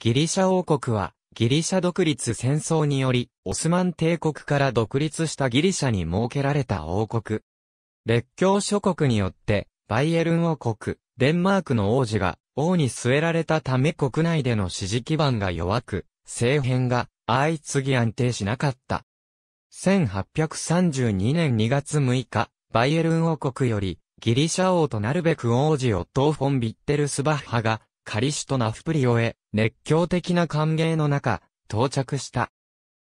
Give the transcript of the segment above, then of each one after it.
ギリシャ王国は、ギリシャ独立戦争により、オスマン帝国から独立したギリシャに設けられた王国。列強諸国によって、バイエルン王国、デンマークの王子が、王に据えられたため国内での支持基盤が弱く、政変が相次ぎ安定しなかった。1832年2月6日、バイエルン王国より、ギリシャ王となるべく王子オットー・フォン・ビッテルスバッハが、カリシュとナフプリオへ熱狂的な歓迎の中、到着した。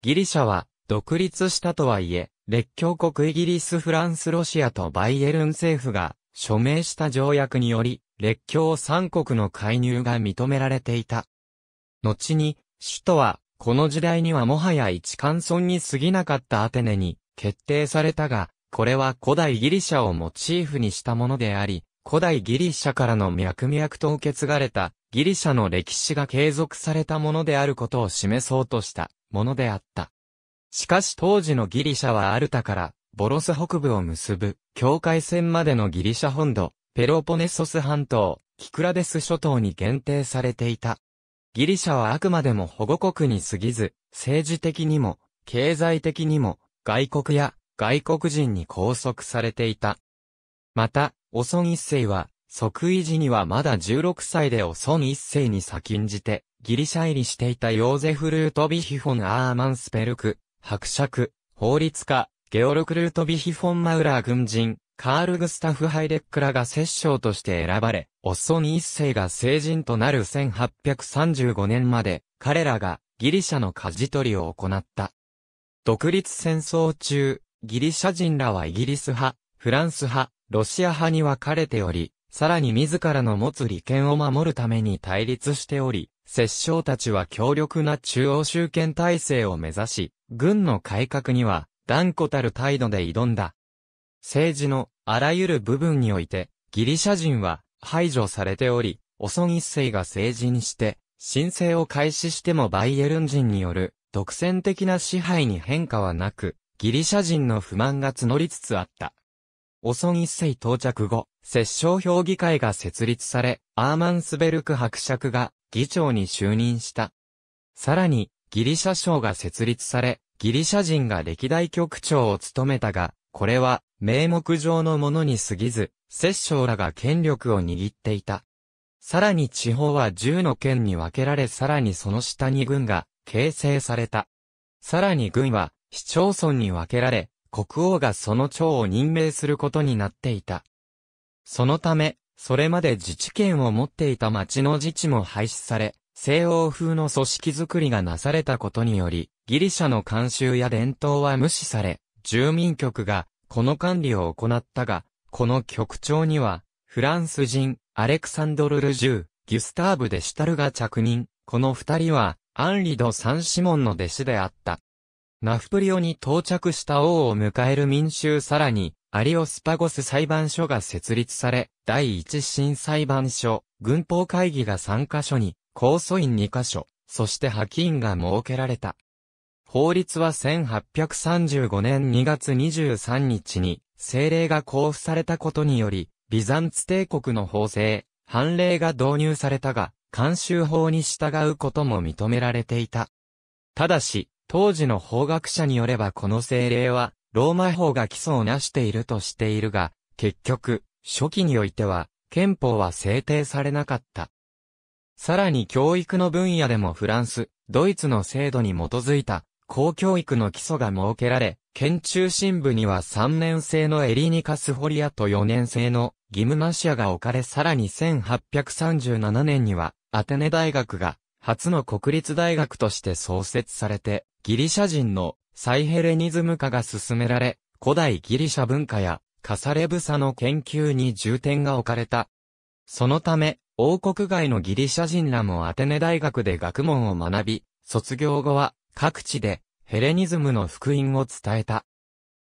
ギリシャは、独立したとはいえ、列強国イギリス・フランス・ロシアとバイエルン政府が署名した条約により、列強三国の介入が認められていた。後に、首都は、この時代にはもはや一貫村に過ぎなかったアテネに決定されたが、これは古代ギリシャをモチーフにしたものであり、古代ギリシャからの脈々と受け継がれたギリシャの歴史が継続されたものであることを示そうとしたものであった。しかし当時のギリシャはアルタから、ボロス北部を結ぶ、境界線までのギリシャ本土、ペロポネソス半島、キクラデス諸島に限定されていた。ギリシャはあくまでも保護国に過ぎず、政治的にも、経済的にも、外国や外国人に拘束されていた。また、オソン一世は、即位時にはまだ16歳でオソン一世に先んじて、ギリシャ入りしていたヨーゼフ・ルートビヒフォン・アーマンスペルク、伯爵、法律家、ゲオルク・ルートビヒフォン・マウラー軍人、カール・グスタフ・ハイレックらが摂政として選ばれ、オソン一世が成人となる1835年まで、彼らがギリシャの舵取りを行った。独立戦争中、ギリシャ人らはイギリス派、フランス派、ロシア派に分かれており、さらに自らの持つ利権を守るために対立しており、摂政たちは強力な中央集権体制を目指し、軍の改革には断固たる態度で挑んだ。政治のあらゆる部分において、ギリシャ人は排除されており、オソン一世が成人して、申請を開始してもバイエルン人による独占的な支配に変化はなく、ギリシャ人の不満が募りつつあった。オソン一世到着後、摂政評議会が設立され、アーマンスベルク伯爵が議長に就任した。さらに、ギリシャ省が設立され、ギリシャ人が歴代局長を務めたが、これは名目上のものに過ぎず、摂政らが権力を握っていた。さらに地方は10の県に分けられさらにその下に軍が形成された。さらに軍は市町村に分けられ、国王がその長を任命することになっていた。そのため、それまで自治権を持っていた町の自治も廃止され、西欧風の組織づくりがなされたことにより、ギリシャの慣習や伝統は無視され、住民局がこの管理を行ったが、この局長には、フランス人、アレクサンドル・ルジュー、ギュスターブ・デシュタルが着任、この二人は、アンリド・サン・シモンの弟子であった。ナフプリオに到着した王を迎える民衆さらに、アリオスパゴス裁判所が設立され、第一審裁判所、軍法会議が3カ所に、控訴院2カ所、そして派遣が設けられた。法律は1835年2月23日に、政令が交付されたことにより、ビザンツ帝国の法制、判例が導入されたが、慣習法に従うことも認められていた。ただし、当時の法学者によればこの精霊は、ローマ法が基礎をなしているとしているが、結局、初期においては、憲法は制定されなかった。さらに教育の分野でもフランス、ドイツの制度に基づいた、公教育の基礎が設けられ、県中心部には3年生のエリニカスホリアと4年生のギムナシアが置かれさらに1837年にはアテネ大学が初の国立大学として創設されてギリシャ人のサイヘレニズム化が進められ、古代ギリシャ文化やカサレブサの研究に重点が置かれた。そのため、王国外のギリシャ人らもアテネ大学で学問を学び、卒業後は各地でヘレニズムの福音を伝えた。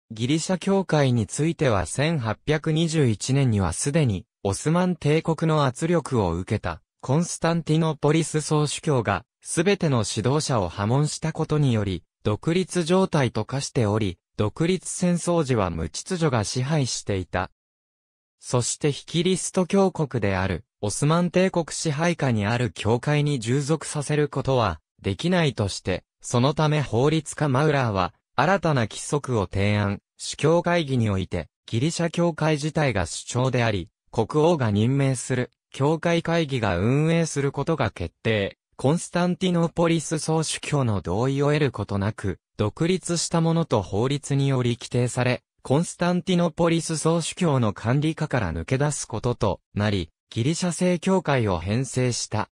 ギリシャ教会については1821年にはすでにオスマン帝国の圧力を受けたコンスタンティノポリス総主教がすべての指導者を破門したことにより、独立状態と化しており、独立戦争時は無秩序が支配していた。そして非キリスト教国である、オスマン帝国支配下にある教会に従属させることは、できないとして、そのため法律家マウラーは、新たな規則を提案、主教会議において、ギリシャ教会自体が主張であり、国王が任命する、教会会議が運営することが決定。コンスタンティノポリス総主教の同意を得ることなく、独立したものと法律により規定され、コンスタンティノポリス総主教の管理下から抜け出すこととなり、ギリシャ正教会を編成した。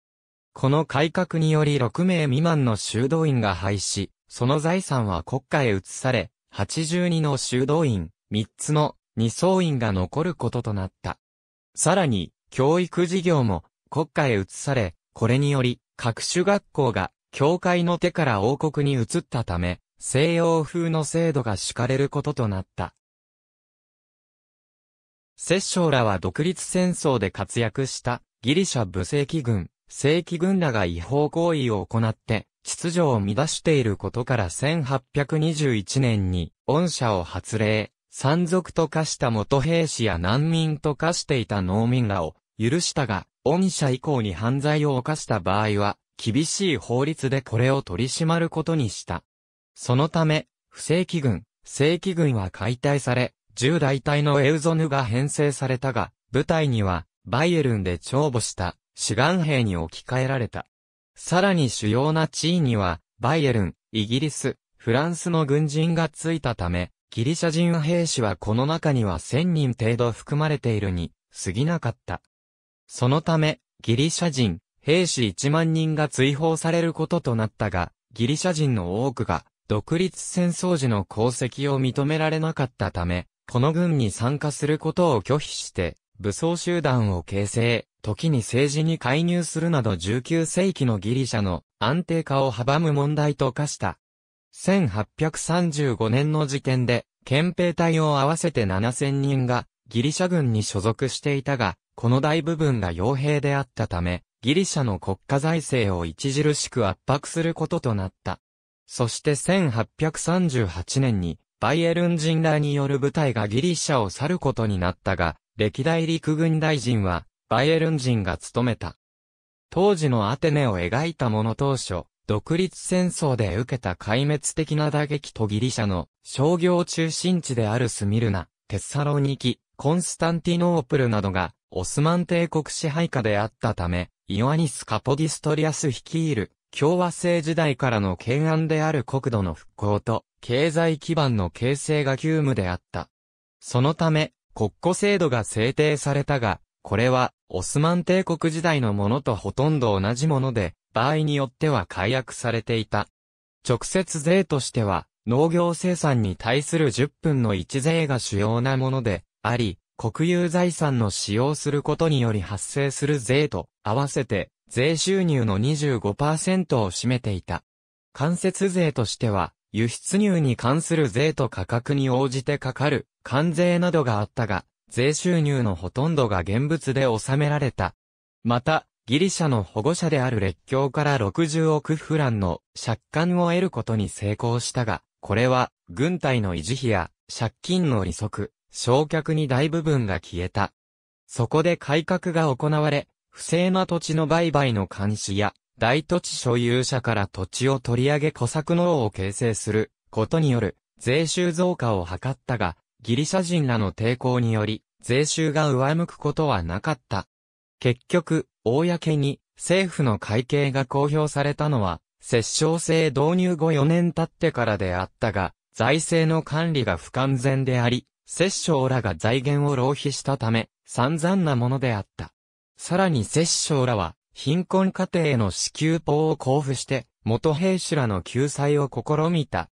この改革により6名未満の修道院が廃止、その財産は国家へ移され、82の修道院、3つの二層院が残ることとなった。さらに、教育事業も国家へ移され、これにより、各種学校が、教会の手から王国に移ったため、西洋風の制度が敷かれることとなった。摂政らは独立戦争で活躍したギリシャ武世紀軍、正規軍らが違法行為を行って、秩序を乱していることから1821年に、恩赦を発令、山賊と化した元兵士や難民と化していた農民らを許したが、恩社以降に犯罪を犯した場合は、厳しい法律でこれを取り締まることにした。そのため、不正規軍、正規軍は解体され、従大隊のエウゾヌが編成されたが、部隊には、バイエルンで長母した、志願兵に置き換えられた。さらに主要な地位には、バイエルン、イギリス、フランスの軍人がついたため、ギリシャ人兵士はこの中には1000人程度含まれているに、過ぎなかった。そのため、ギリシャ人、兵士1万人が追放されることとなったが、ギリシャ人の多くが、独立戦争時の功績を認められなかったため、この軍に参加することを拒否して、武装集団を形成、時に政治に介入するなど19世紀のギリシャの安定化を阻む問題と化した。1835年の時点で、憲兵隊を合わせて7000人がギリシャ軍に所属していたが、この大部分が傭兵であったため、ギリシャの国家財政を著しく圧迫することとなった。そして1838年に、バイエルン人らによる部隊がギリシャを去ることになったが、歴代陸軍大臣は、バイエルン人が務めた。当時のアテネを描いたもの当初、独立戦争で受けた壊滅的な打撃とギリシャの商業中心地であるスミルナ、テッサロニキ、コンスタンティノープルなどがオスマン帝国支配下であったため、イワニス・カポディストリアス率いる共和制時代からの懸案である国土の復興と経済基盤の形成が急務であった。そのため、国庫制度が制定されたが、これはオスマン帝国時代のものとほとんど同じもので、場合によっては解約されていた。直接税としては、農業生産に対する10分の1税が主要なもので、あり、国有財産の使用することにより発生する税と合わせて税収入の25%を占めていた。間接税としては、輸出入に関する税と価格に応じてかかる関税などがあったが、税収入のほとんどが現物で納められた。また、ギリシャの保護者である列強から60億フランの借款を得ることに成功したが、これは軍隊の維持費や借金の利息、焼却に大部分が消えた。そこで改革が行われ、不正な土地の売買の監視や、大土地所有者から土地を取り上げ小作農を形成することによる税収増加を図ったが、ギリシャ人らの抵抗により、税収が上向くことはなかった。結局、公に政府の会計が公表されたのは、折衝制導入後4年経ってからであったが、財政の管理が不完全であり、摂政らが財源を浪費したため、散々なものであった。さらに摂政らは、貧困家庭への支給法を交付して、元兵士らの救済を試みた。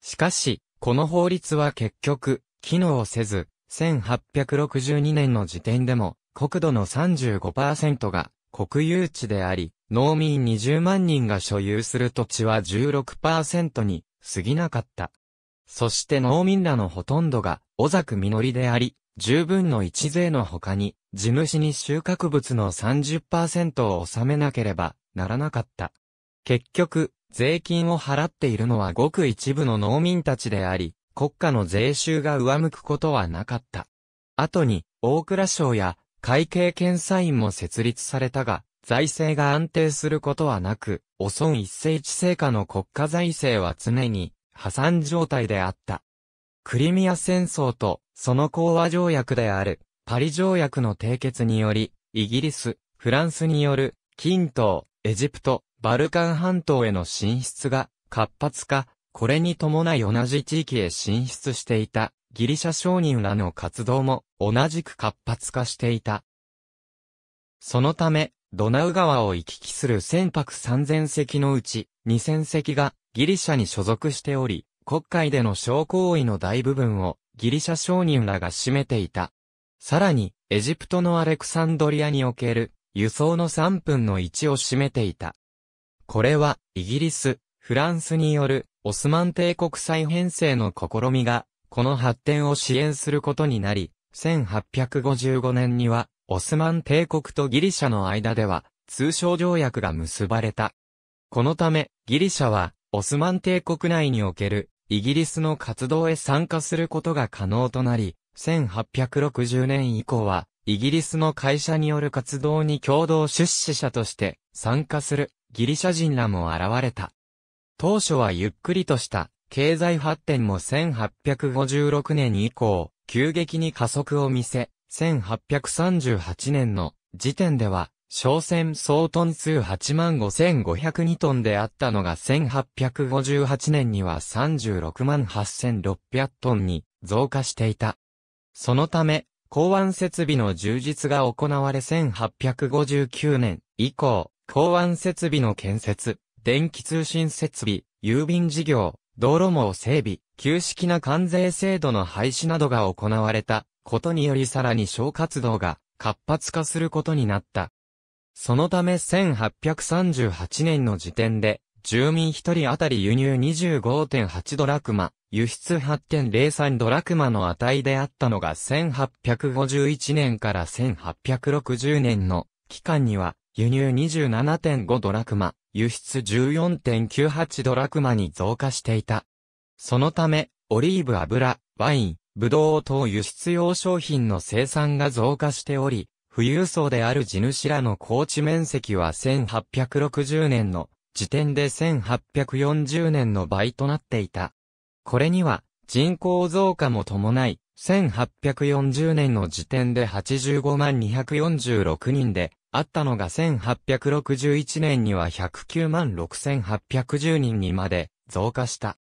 しかし、この法律は結局、機能せず、1862年の時点でも、国土の35%が国有地であり、農民20万人が所有する土地は16%に過ぎなかった。そして農民らのほとんどが、小作実りであり、十分の一税の他に、地主に収穫物の30%を納めなければならなかった。結局、税金を払っているのはごく一部の農民たちであり、国家の税収が上向くことはなかった。後に、大蔵省や会計検査院も設立されたが、財政が安定することはなく、汚損一世一世下の国家財政は常に破産状態であった。クリミア戦争と、その講和条約である、パリ条約の締結により、イギリス、フランスによる、近東、エジプト、バルカン半島への進出が活発化、これに伴い同じ地域へ進出していたギリシャ商人らの活動も同じく活発化していた。そのため、ドナウ川を行き来する船舶3000隻のうち、2000隻がギリシャに所属しており、国会での商行為の大部分をギリシャ商人らが占めていた。さらに、エジプトのアレクサンドリアにおける輸送の3分の1を占めていた。これは、イギリス、フランスによるオスマン帝国再編成の試みが、この発展を支援することになり、1855年にはオスマン帝国とギリシャの間では、通商条約が結ばれた。このため、ギリシャは、オスマン帝国内における、イギリスの活動へ参加することが可能となり、1860年以降は、イギリスの会社による活動に共同出資者として参加するギリシャ人らも現れた。当初はゆっくりとした経済発展も1856年以降、急激に加速を見せ、1838年の時点では、商船総トン数85,502トンであったのが1858年には368,600トンに増加していた。そのため、港湾設備の充実が行われ1859年以降、港湾設備の建設、電気通信設備、郵便事業、道路網整備、旧式な関税制度の廃止などが行われたことによりさらに小活動が活発化することになった。そのため1838年の時点で、住民1人当たり輸入25.8ドラクマ、輸出8.03ドラクマの値であったのが1851年から1860年の期間には、輸入27.5ドラクマ、輸出14.98ドラクマに増加していた。そのため、オリーブ油、ワイン、ブドウ等輸出用商品の生産が増加しており、富裕層である地主らの高地面積は1860年の時点で1840年の倍となっていた。これには人口増加も伴い、1840年の時点で85万246人で、あったのが1861年には109万6810人にまで増加した。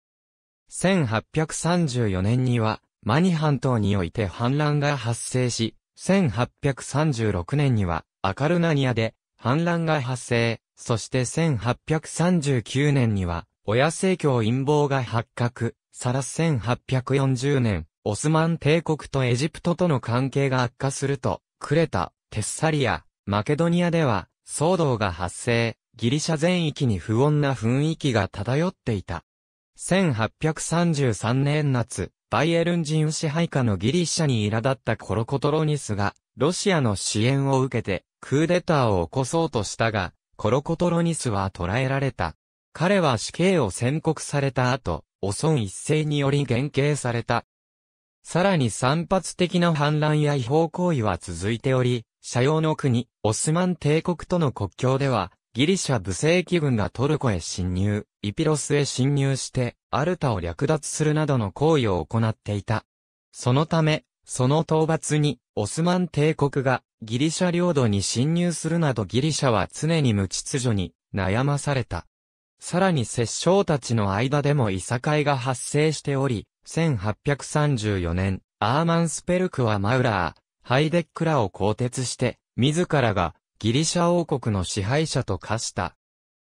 1834年にはマニ半島において反乱が発生し、1836年にはアカルナニアで反乱が発生、そして1839年には親政教陰謀が発覚、さら1840年、オスマン帝国とエジプトとの関係が悪化すると、クレタ、テッサリア、マケドニアでは騒動が発生、ギリシャ全域に不穏な雰囲気が漂っていた。1833年夏、バイエルン人支配下のギリシャに苛立ったコロコトロニスが、ロシアの支援を受けて、クーデターを起こそうとしたが、コロコトロニスは捕らえられた。彼は死刑を宣告された後、オソン一世により減刑された。さらに散発的な反乱や違法行為は続いており、社用の国、オスマン帝国との国境では、ギリシャ武勢機軍がトルコへ侵入、イピロスへ侵入して、アルタを略奪するなどの行為を行っていた。そのため、その討伐に、オスマン帝国がギリシャ領土に侵入するなどギリシャは常に無秩序に悩まされた。さらに摂政たちの間でもいさかいが発生しており、1834年、アーマンスペルクはマウラー、ハイデックらを更迭して、自らがギリシャ王国の支配者と化した。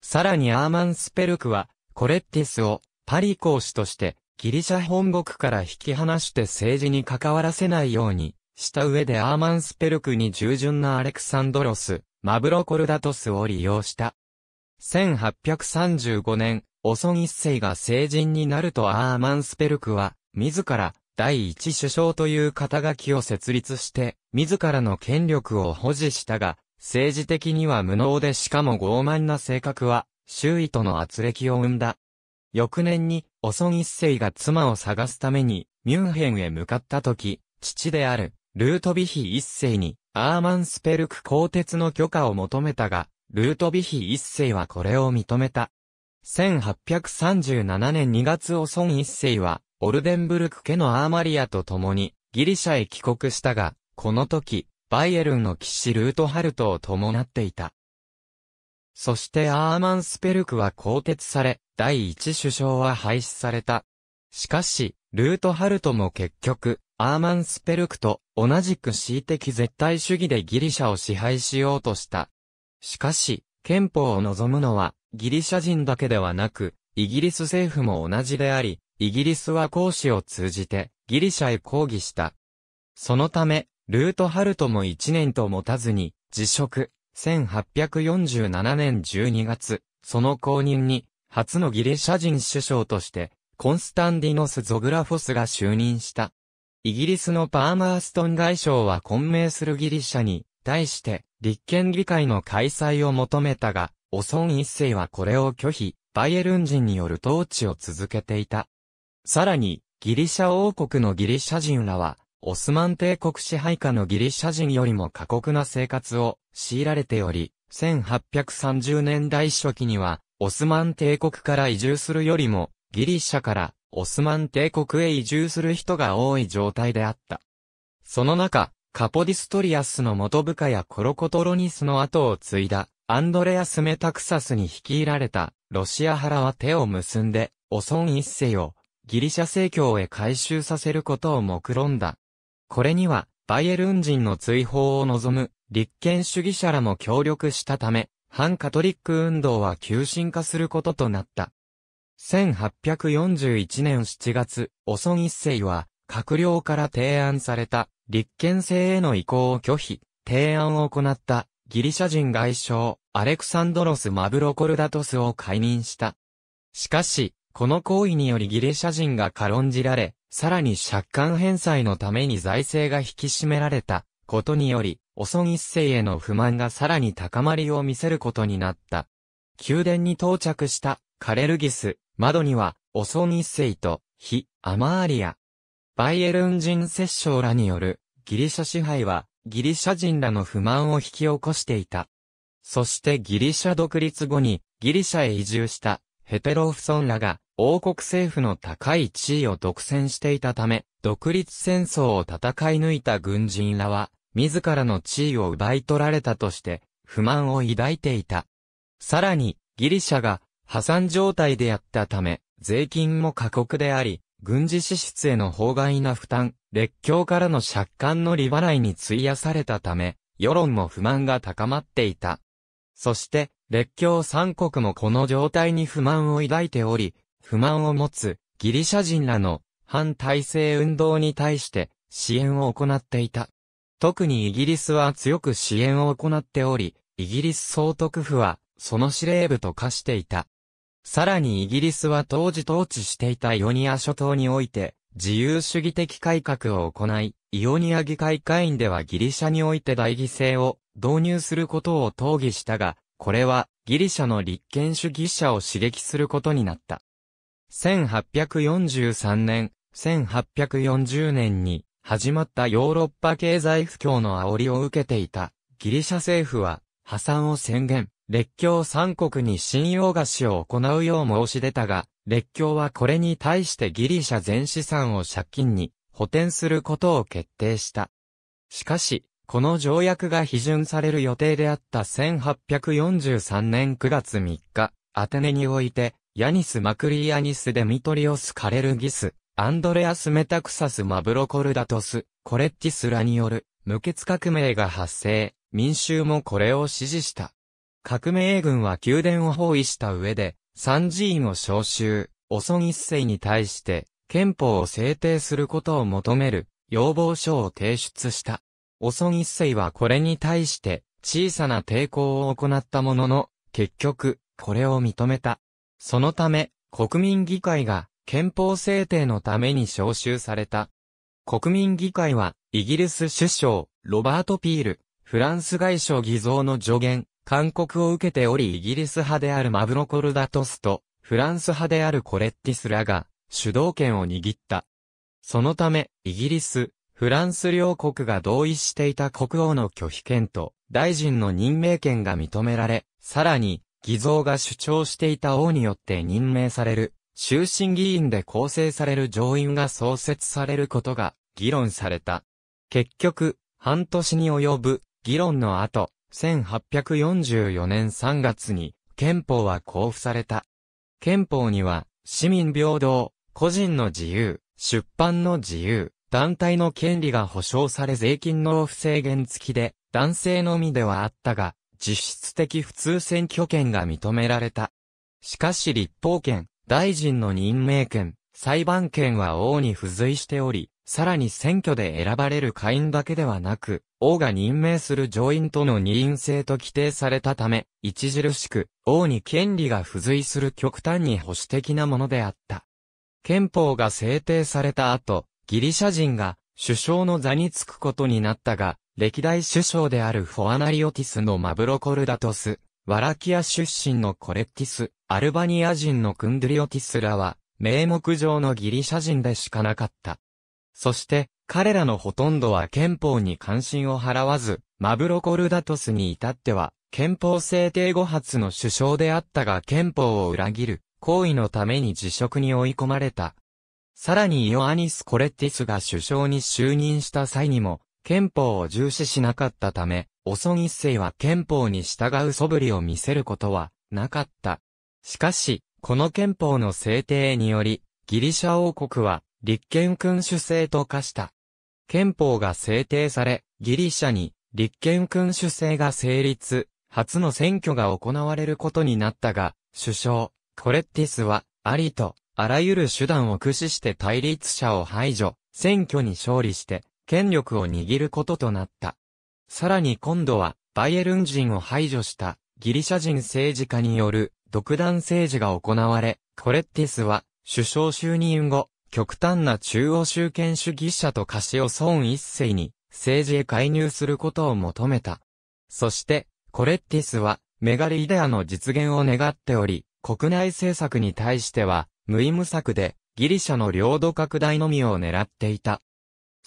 さらにアーマンスペルクは、コレッティスをパリ公使として、ギリシャ本国から引き離して政治に関わらせないように、した上でアーマンスペルクに従順なアレクサンドロス、マブロコルダトスを利用した。1835年、オソン一世が成人になるとアーマンスペルクは、自ら、第一首相という肩書きを設立して、自らの権力を保持したが、政治的には無能でしかも傲慢な性格は、周囲との圧力を生んだ。翌年に、オソン一世が妻を探すために、ミュンヘンへ向かった時、父である、ルートビヒ一世に、アーマンスペルク鋼鉄の許可を求めたが、ルートビヒ一世はこれを認めた。1837年2月オソン一世は、オルデンブルク家のアーマリアと共に、ギリシャへ帰国したが、この時、バイエルンの騎士ルートハルトを伴っていた。そしてアーマンスペルクは更迭され、第一首相は廃止された。しかし、ルートハルトも結局、アーマンスペルクと同じく恣意的絶対主義でギリシャを支配しようとした。しかし、憲法を望むのはギリシャ人だけではなく、イギリス政府も同じであり、イギリスは講師を通じてギリシャへ抗議した。そのため、ルートハルトも1年と持たずに、辞職、1847年12月、その後任に、初のギリシャ人首相として、コンスタンディノス・ゾグラフォスが就任した。イギリスのパーマーストン外相は混迷するギリシャに、対して、立憲議会の開催を求めたが、オソン一世はこれを拒否、バイエルン人による統治を続けていた。さらに、ギリシャ王国のギリシャ人らは、オスマン帝国支配下のギリシャ人よりも過酷な生活を強いられており、1830年代初期には、オスマン帝国から移住するよりも、ギリシャからオスマン帝国へ移住する人が多い状態であった。その中、カポディストリアスの元部下やコロコトロニスの後を継いだ、アンドレアス・メタクサスに率いられた、ロシア派は手を結んで、オソン一世を、ギリシャ正教へ改修させることを目論んだ。これには、バイエルン人の追放を望む、立憲主義者らも協力したため、反カトリック運動は急進化することとなった。1841年7月、オソン一世は、閣僚から提案された、立憲制への移行を拒否、提案を行った、ギリシャ人外相、アレクサンドロス・マブロコルダトスを解任した。しかし、この行為によりギリシャ人が軽んじられ、さらに借款返済のために財政が引き締められたことにより、オおッ一世への不満がさらに高まりを見せることになった。宮殿に到着したカレルギス、窓には、オおッ一世と、非アマーリア。バイエルン人摂政らによるギリシャ支配は、ギリシャ人らの不満を引き起こしていた。そしてギリシャ独立後に、ギリシャへ移住したヘテロフソンらが、王国政府の高い地位を独占していたため、独立戦争を戦い抜いた軍人らは、自らの地位を奪い取られたとして、不満を抱いていた。さらに、ギリシャが破産状態であったため、税金も過酷であり、軍事支出への法外な負担、列強からの借款の利払いに費やされたため、世論も不満が高まっていた。そして、列強三国もこの状態に不満を抱いており、不満を持つギリシャ人らの反体制運動に対して支援を行っていた。特にイギリスは強く支援を行っており、イギリス総督府はその司令部と化していた。さらにイギリスは当時統治していたイオニア諸島において自由主義的改革を行い、イオニア議会会員ではギリシャにおいて大議制を導入することを討議したが、これはギリシャの立憲主義者を刺激することになった。1843年、1840年に始まったヨーロッパ経済不況の煽りを受けていたギリシャ政府は破産を宣言、列強三国に信用貸しを行うよう申し出たが、列強はこれに対してギリシャ全資産を借金に補填することを決定した。しかし、この条約が批准される予定であった1843年9月3日、アテネにおいて、ヤニス・マクリアニス・デミトリオス・カレルギス、アンドレアス・メタクサス・マブロコルダトス、コレッティスらによる、無血革命が発生、民衆もこれを支持した。革命軍は宮殿を包囲した上で、参事院を召集、オソン一世に対して、憲法を制定することを求める、要望書を提出した。オソン一世はこれに対して、小さな抵抗を行ったものの、結局、これを認めた。そのため、国民議会が憲法制定のために招集された。国民議会は、イギリス首相、ロバート・ピール、フランス外相偽造の助言、勧告を受けておりイギリス派であるマブロコルダトスと、フランス派であるコレッティスらが、主導権を握った。そのため、イギリス、フランス両国が同意していた国王の拒否権と、大臣の任命権が認められ、さらに、偽造が主張していた王によって任命される、終身議員で構成される上院が創設されることが議論された。結局、半年に及ぶ議論の後、1844年3月に憲法は交付された。憲法には、市民平等、個人の自由、出版の自由、団体の権利が保障され税金の不制限付きで、男性のみではあったが、実質的普通選挙権が認められた。しかし立法権、大臣の任命権、裁判権は王に付随しており、さらに選挙で選ばれる会員だけではなく、王が任命する上院との二院制と規定されたため、著しく、王に権利が付随する極端に保守的なものであった。憲法が制定された後、ギリシャ人が首相の座につくことになったが、歴代首相であるフォアナリオティスのマブロコルダトス、ワラキア出身のコレッティス、アルバニア人のクンドリオティスらは、名目上のギリシャ人でしかなかった。そして、彼らのほとんどは憲法に関心を払わず、マブロコルダトスに至っては、憲法制定後発の首相であったが憲法を裏切る、行為のために辞職に追い込まれた。さらにイオアニス・コレッティスが首相に就任した際にも、憲法を重視しなかったため、オソン一世は憲法に従う素振りを見せることはなかった。しかし、この憲法の制定により、ギリシャ王国は立憲君主制と化した。憲法が制定され、ギリシャに立憲君主制が成立、初の選挙が行われることになったが、首相、コレッティスは、ありと、あらゆる手段を駆使して対立者を排除、選挙に勝利して、権力を握ることとなった。さらに今度は、バイエルン人を排除したギリシャ人政治家による独断政治が行われ、コレッティスは首相就任後、極端な中央集権主義者とカシオソン一世に政治へ介入することを求めた。そして、コレッティスはメガリイデアの実現を願っており、国内政策に対しては無意無策でギリシャの領土拡大のみを狙っていた。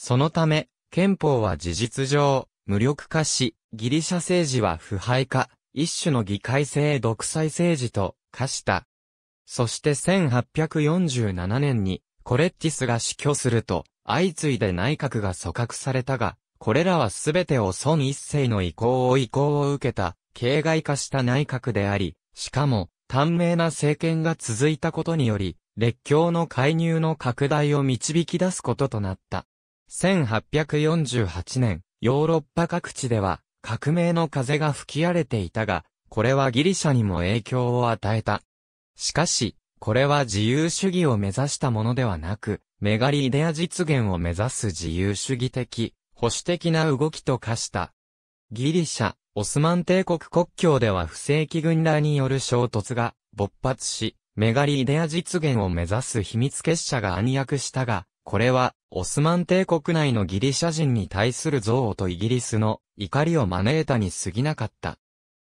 そのため、憲法は事実上、無力化し、ギリシャ政治は腐敗化、一種の議会制独裁政治と化した。そして1847年に、コレッティスが死去すると、相次いで内閣が組閣されたが、これらはすべてを孫一世の意向を意向を受けた、形骸化した内閣であり、しかも、短命な政権が続いたことにより、列強の介入の拡大を導き出すこととなった。1848年、ヨーロッパ各地では革命の風が吹き荒れていたが、これはギリシャにも影響を与えた。しかし、これは自由主義を目指したものではなく、メガリイデア実現を目指す自由主義的、保守的な動きと化した。ギリシャ、オスマン帝国国境では不正規軍団による衝突が勃発し、メガリイデア実現を目指す秘密結社が暗躍したが、これはオスマン帝国内のギリシャ人に対する憎悪とイギリスの怒りを招いたに過ぎなかった。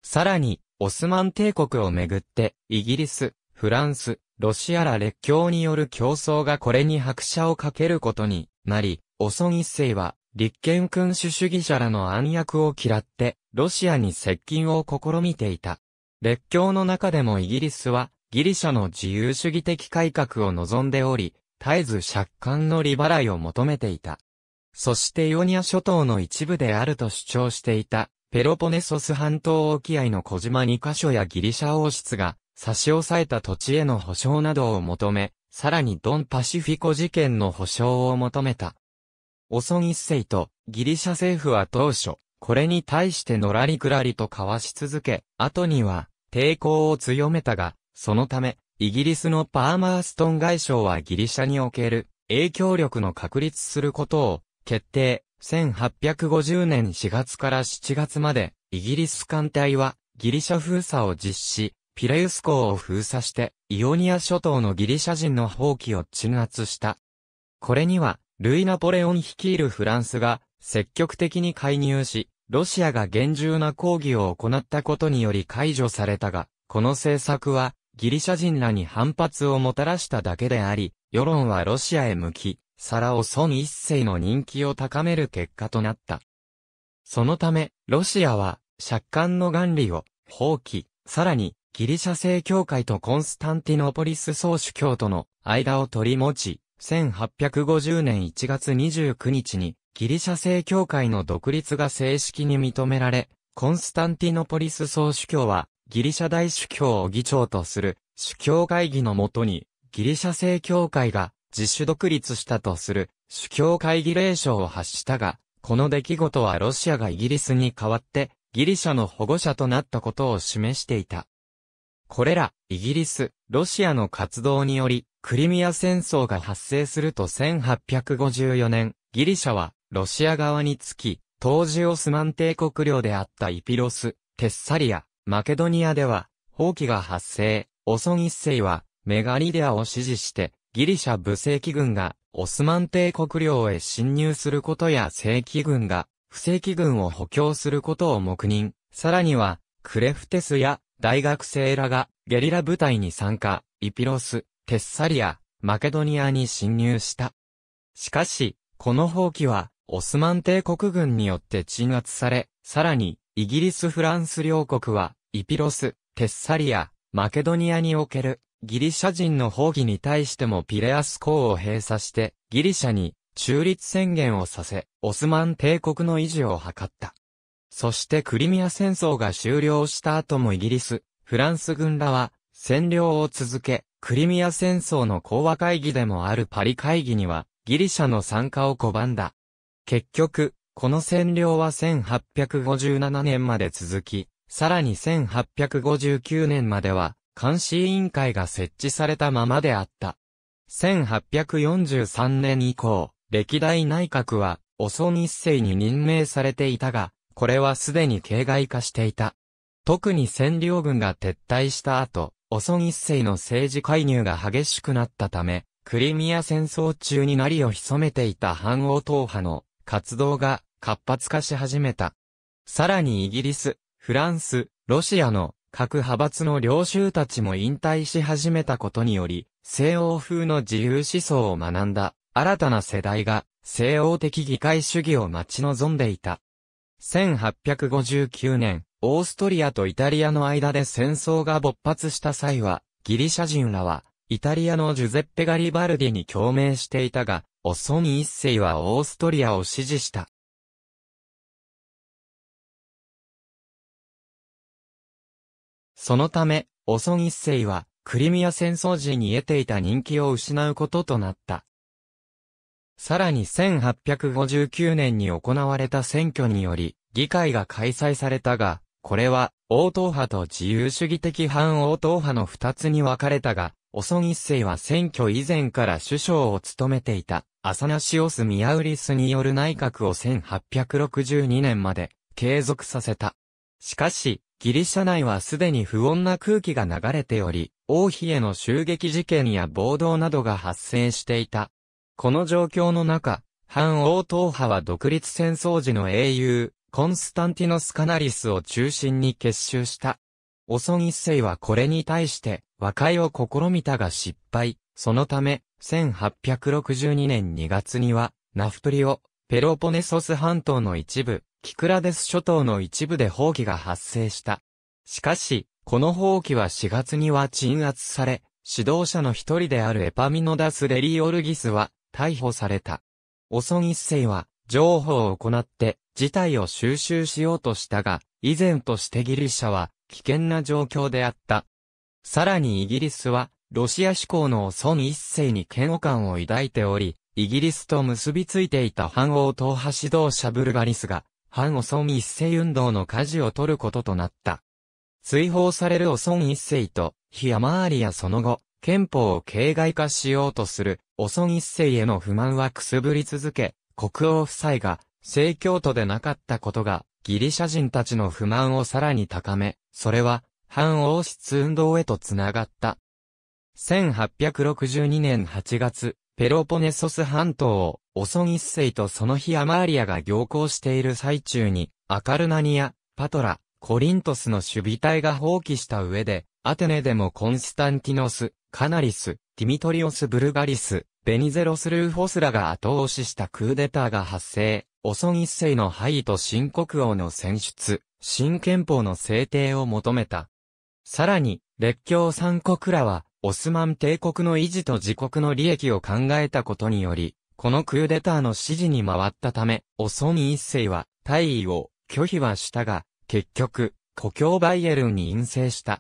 さらに、オスマン帝国をめぐって、イギリス、フランス、ロシアら列強による競争がこれに拍車をかけることになり、オソン一世は、立憲君主主義者らの暗躍を嫌って、ロシアに接近を試みていた。列強の中でもイギリスは、ギリシャの自由主義的改革を望んでおり、絶えず借款の利払いを求めていた。そしてヨニア諸島の一部であると主張していた、ペロポネソス半島沖合の小島2カ所やギリシャ王室が、差し押さえた土地への保障などを求め、さらにドンパシフィコ事件の保障を求めた。オソン一世とギリシャ政府は当初、これに対してのらりくらりと交わし続け、後には抵抗を強めたが、そのため、イギリスのパーマーストン外相はギリシャにおける影響力の確立することを決定。1850年4月から7月までイギリス艦隊はギリシャ封鎖を実施、ピレウス港を封鎖してイオニア諸島のギリシャ人の放棄を鎮圧した。これにはルイ・ナポレオン率いるフランスが積極的に介入し、ロシアが厳重な抗議を行ったことにより解除されたが、この政策はギリシャ人らに反発をもたらしただけであり、世論はロシアへ向き、サラオソン一世の人気を高める結果となった。そのため、ロシアは、借款の元理を、放棄、さらに、ギリシャ正教会とコンスタンティノポリス総主教との間を取り持ち、1850年1月29日に、ギリシャ正教会の独立が正式に認められ、コンスタンティノポリス総主教は、ギリシャ大主教を議長とする主教会議のもとに、ギリシャ正教会が自主独立したとする主教会議令書を発したが、この出来事はロシアがイギリスに代わってギリシャの保護者となったことを示していた。これら、イギリス、ロシアの活動により、クリミア戦争が発生すると1854年、ギリシャは、ロシア側につき、当時オスマン帝国領であったイピロス、テッサリア、マケドニアでは、放棄が発生、オソン一世は、メガリデアを支持して、ギリシャ武聖規軍が、オスマン帝国領へ侵入することや正規軍が、不正規軍を補強することを黙認、さらには、クレフテスや、大学生らが、ゲリラ部隊に参加、イピロス、テッサリア、マケドニアに侵入した。しかし、この放棄は、オスマン帝国軍によって鎮圧され、さらに、イギリス・フランス両国は、イピロス、テッサリア、マケドニアにおける、ギリシャ人の放棄に対してもピレアス港を閉鎖して、ギリシャに中立宣言をさせ、オスマン帝国の維持を図った。そしてクリミア戦争が終了した後もイギリス、フランス軍らは、占領を続け、クリミア戦争の講和会議でもあるパリ会議には、ギリシャの参加を拒んだ。結局、この占領は1857年まで続き、さらに1859年までは、監視委員会が設置されたままであった。1843年以降、歴代内閣は、オソッセ世に任命されていたが、これはすでに形骸化していた。特に占領軍が撤退した後、オソッセ世の政治介入が激しくなったため、クリミア戦争中になりを潜めていた反応党派の活動が活発化し始めた。さらにイギリス、フランス、ロシアの各派閥の領袖たちも引退し始めたことにより、西欧風の自由思想を学んだ新たな世代が西欧的議会主義を待ち望んでいた。1859年、オーストリアとイタリアの間で戦争が勃発した際は、ギリシャ人らは、イタリアのジュゼッペ・ガリバルディに共鳴していたが、オソン一世はオーストリアを支持した。そのため、オソン一世は、クリミア戦争時に得ていた人気を失うこととなった。さらに1859年に行われた選挙により、議会が開催されたが、これは、王党派と自由主義的反王党派の二つに分かれたが、オソン一世は選挙以前から首相を務めていた。アサナシオス・ミアウリスによる内閣を1862年まで継続させた。しかし、ギリシャ内はすでに不穏な空気が流れており、王妃への襲撃事件や暴動などが発生していた。この状況の中、反王党派は独立戦争時の英雄、コンスタンティノス・カナリスを中心に結集した。オソン一世はこれに対して、和解を試みたが失敗。そのため、1862年2月には、ナフトリオ、ペロポネソス半島の一部、キクラデス諸島の一部で放棄が発生した。しかし、この放棄は4月には鎮圧され、指導者の一人であるエパミノダス・レリー・オルギスは逮捕された。オソン一世は、情報を行って事態を収集しようとしたが、以前としてギリシャは危険な状況であった。さらにイギリスはロシア志向の孫一世に嫌悪感を抱いており、イギリスと結びついていた反王党派指導者ブルガリスが、反オソン一世運動の舵を取ることとなった。追放されるオソン一世と、ヒアマーリアその後、憲法を形骸化しようとする、オソン一世への不満はくすぶり続け、国王夫妻が、正教徒でなかったことが、ギリシャ人たちの不満をさらに高め、それは、反王室運動へとつながった。1862年8月、ペロポネソス半島を、オソン一世とその日アマーリアが行行している最中に、アカルナニア、パトラ、コリントスの守備隊が放棄した上で、アテネでもコンスタンティノス、カナリス、ティミトリオス・ブルガリス、ベニゼロス・ルーフォスらが後押ししたクーデターが発生、オソン一世の敗位と新国王の選出、新憲法の制定を求めた。さらに、列強三国らは、オスマン帝国の維持と自国の利益を考えたことにより、このクーデターの指示に回ったため、オソミ一世は退位を拒否はしたが、結局、故郷バイエルンに陰性した。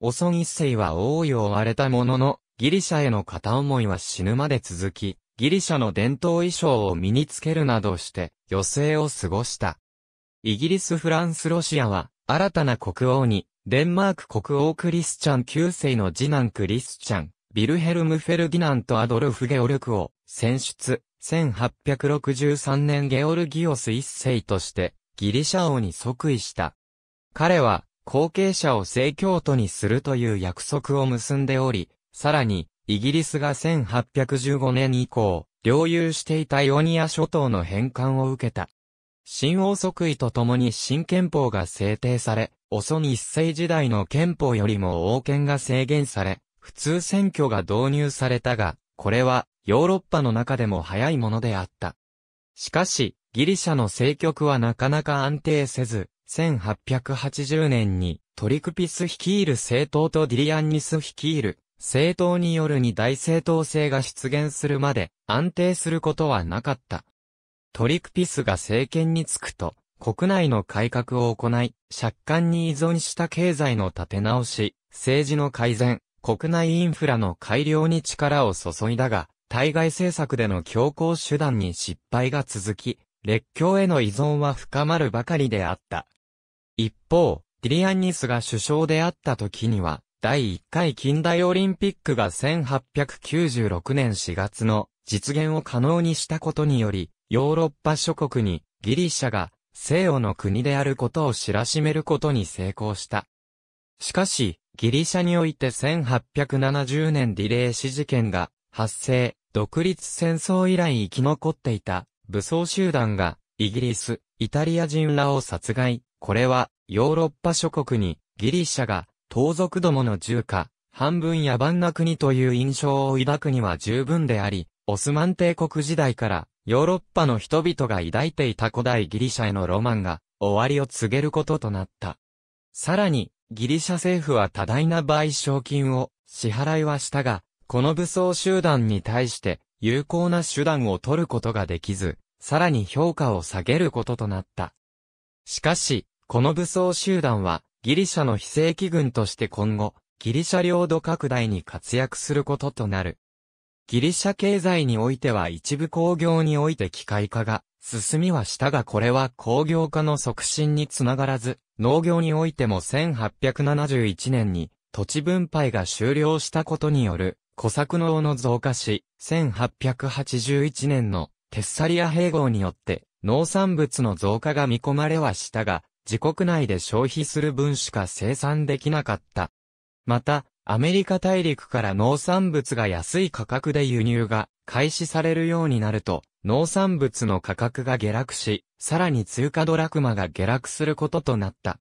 オソン一世は王位を追われたものの、ギリシャへの片思いは死ぬまで続き、ギリシャの伝統衣装を身につけるなどして、余生を過ごした。イギリス・フランス・ロシアは、新たな国王に、デンマーク国王クリスチャン9世の次男クリスチャン、ビルヘルム・フェルギナント・アドルフ・ゲオルクを選出、1863年ゲオルギオス1世としてギリシャ王に即位した。彼は後継者を聖教徒にするという約束を結んでおり、さらにイギリスが1815年以降、領有していたイオニア諸島の返還を受けた。新王即位とともに新憲法が制定され、遅に一世時代の憲法よりも王権が制限され、普通選挙が導入されたが、これはヨーロッパの中でも早いものであった。しかし、ギリシャの政局はなかなか安定せず、1880年にトリクピス率いる政党とディリアンニス率いる政党による二大政党制が出現するまで安定することはなかった。トリクピスが政権に就くと、国内の改革を行い、借款に依存した経済の立て直し、政治の改善、国内インフラの改良に力を注いだが、対外政策での強硬手段に失敗が続き、列強への依存は深まるばかりであった。一方、ディリアンニスが首相であった時には、第1回近代オリンピックが1896年4月の実現を可能にしたことにより、ヨーロッパ諸国にギリシャが西欧の国であることを知らしめることに成功した。しかし、ギリシャにおいて1870年リレー死事件が発生、独立戦争以来生き残っていた武装集団がイギリス、イタリア人らを殺害。これはヨーロッパ諸国にギリシャが盗賊どもの住か、半分野蛮な国という印象を抱くには十分であり、オスマン帝国時代からヨーロッパの人々が抱いていた古代ギリシャへのロマンが終わりを告げることとなった。さらに、ギリシャ政府は多大な賠償金を支払いはしたが、この武装集団に対して有効な手段を取ることができず、さらに評価を下げることとなった。しかし、この武装集団は、ギリシャの非正規軍として今後、ギリシャ領土拡大に活躍することとなる。ギリシャ経済においては一部工業において機械化が進みはしたがこれは工業化の促進につながらず、農業においても1871年に土地分配が終了したことによる小作農の増加し、1881年のテッサリア併合によって農産物の増加が見込まれはしたが、自国内で消費する分しか生産できなかった。また、アメリカ大陸から農産物が安い価格で輸入が開始されるようになると、農産物の価格が下落し、さらに通貨ドラクマが下落することとなった。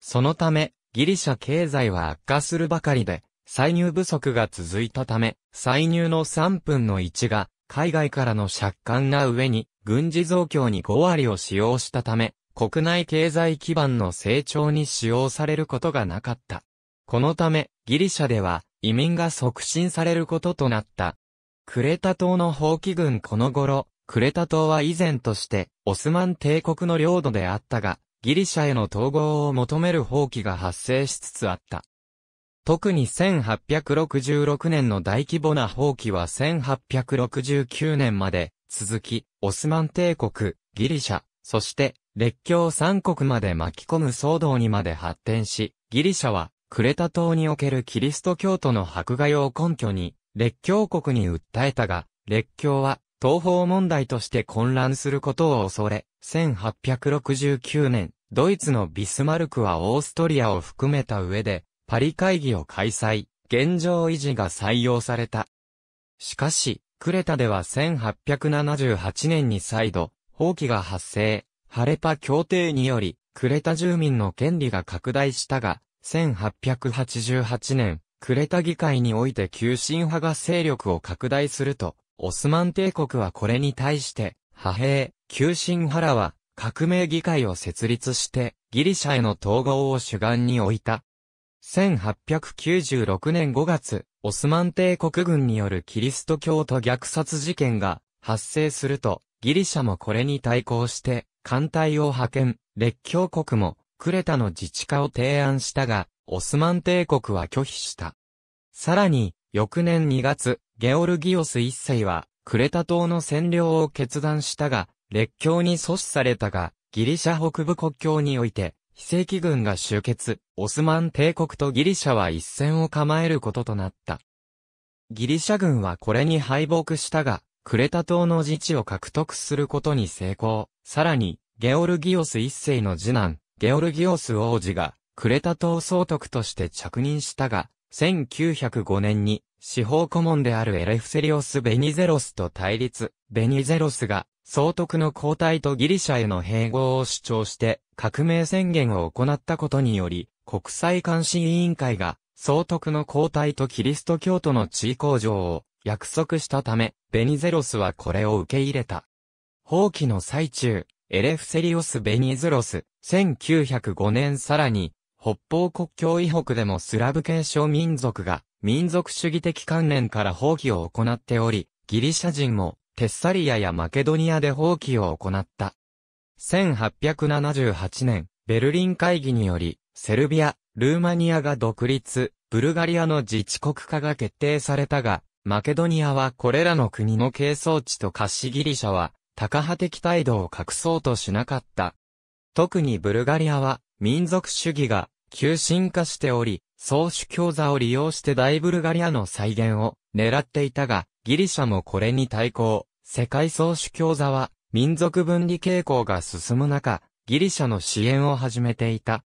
そのため、ギリシャ経済は悪化するばかりで、歳入不足が続いたため、歳入の3分の1が、海外からの借款な上に、軍事増強に5割を使用したため、国内経済基盤の成長に使用されることがなかった。このため、ギリシャでは、移民が促進されることとなった。クレタ島の放棄軍この頃、クレタ島は以前として、オスマン帝国の領土であったが、ギリシャへの統合を求める放棄が発生しつつあった。特に1866年の大規模な放棄は1869年まで続き、オスマン帝国、ギリシャ、そして列強三国まで巻き込む騒動にまで発展し、ギリシャはクレタ島におけるキリスト教徒の迫害を根拠に、列強国に訴えたが、列強は、東方問題として混乱することを恐れ、1869年、ドイツのビスマルクはオーストリアを含めた上で、パリ会議を開催、現状維持が採用された。しかし、クレタでは1878年に再度、放棄が発生、ハレパ協定により、クレタ住民の権利が拡大したが、1888年、クレタ議会において急進派が勢力を拡大すると、オスマン帝国はこれに対して、派兵、急進派らは、革命議会を設立して、ギリシャへの統合を主眼に置いた。1896年5月、オスマン帝国軍によるキリスト教徒虐殺事件が発生すると、ギリシャもこれに対抗して、艦隊を派遣、列強国もクレタの自治化を提案したが、オスマン帝国は拒否した。さらに、翌年2月、ゲオルギオス一世は、クレタ島の占領を決断したが、列強に阻止されたが、ギリシャ北部国境において、非正規軍が集結、オスマン帝国とギリシャは一戦を構えることとなった。ギリシャ軍はこれに敗北したが、クレタ島の自治を獲得することに成功。さらに、ゲオルギオス一世の次男、ゲオルギオス王子が、クレタ島総督として着任したが、1905年に、司法顧問であるエレフセリオス・ベニゼロスと対立、ベニゼロスが、総督の交代とギリシャへの併合を主張して、革命宣言を行ったことにより、国際監視委員会が、総督の交代とキリスト教徒の地位向上を約束したため、ベニゼロスはこれを受け入れた。放棄の最中、エレフセリオス・ベニゼロス、1905年さらに、北方国境以北でもスラブ系諸民族が民族主義的観念から放棄を行っており、ギリシャ人もテッサリアやマケドニアで放棄を行った。1878年、ベルリン会議により、セルビア、ルーマニアが独立、ブルガリアの自治国化が決定されたが、マケドニアはこれらの国の係争地とカシギリシャは、高派的態度を隠そうとしなかった。特にブルガリアは民族主義が急進化しており、宗主教座を利用して大ブルガリアの再現を狙っていたが、ギリシャもこれに対抗。世界宗主教座は民族分離傾向が進む中、ギリシャの支援を始めていた。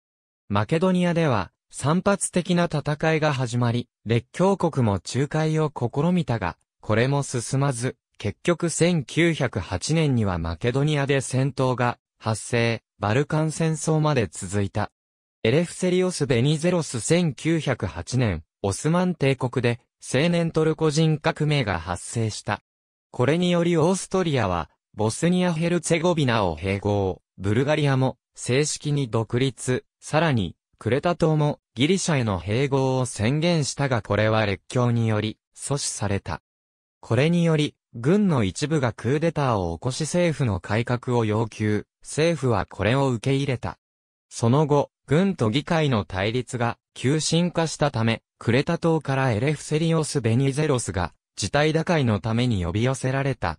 マケドニアでは散発的な戦いが始まり、列強国も仲介を試みたが、これも進まず、結局1908年にはマケドニアで戦闘が発生。バルカン戦争まで続いた。エレフセリオス・ベニゼロス1908年、オスマン帝国で青年トルコ人革命が発生した。これによりオーストリアは、ボスニア・ヘルツェゴビナを併合、ブルガリアも正式に独立、さらに、クレタ島もギリシャへの併合を宣言したがこれは列強により阻止された。これにより、軍の一部がクーデターを起こし政府の改革を要求、政府はこれを受け入れた。その後、軍と議会の対立が急進化したため、クレタ島からエレフセリオス・ベニゼロスが、事態打開のために呼び寄せられた。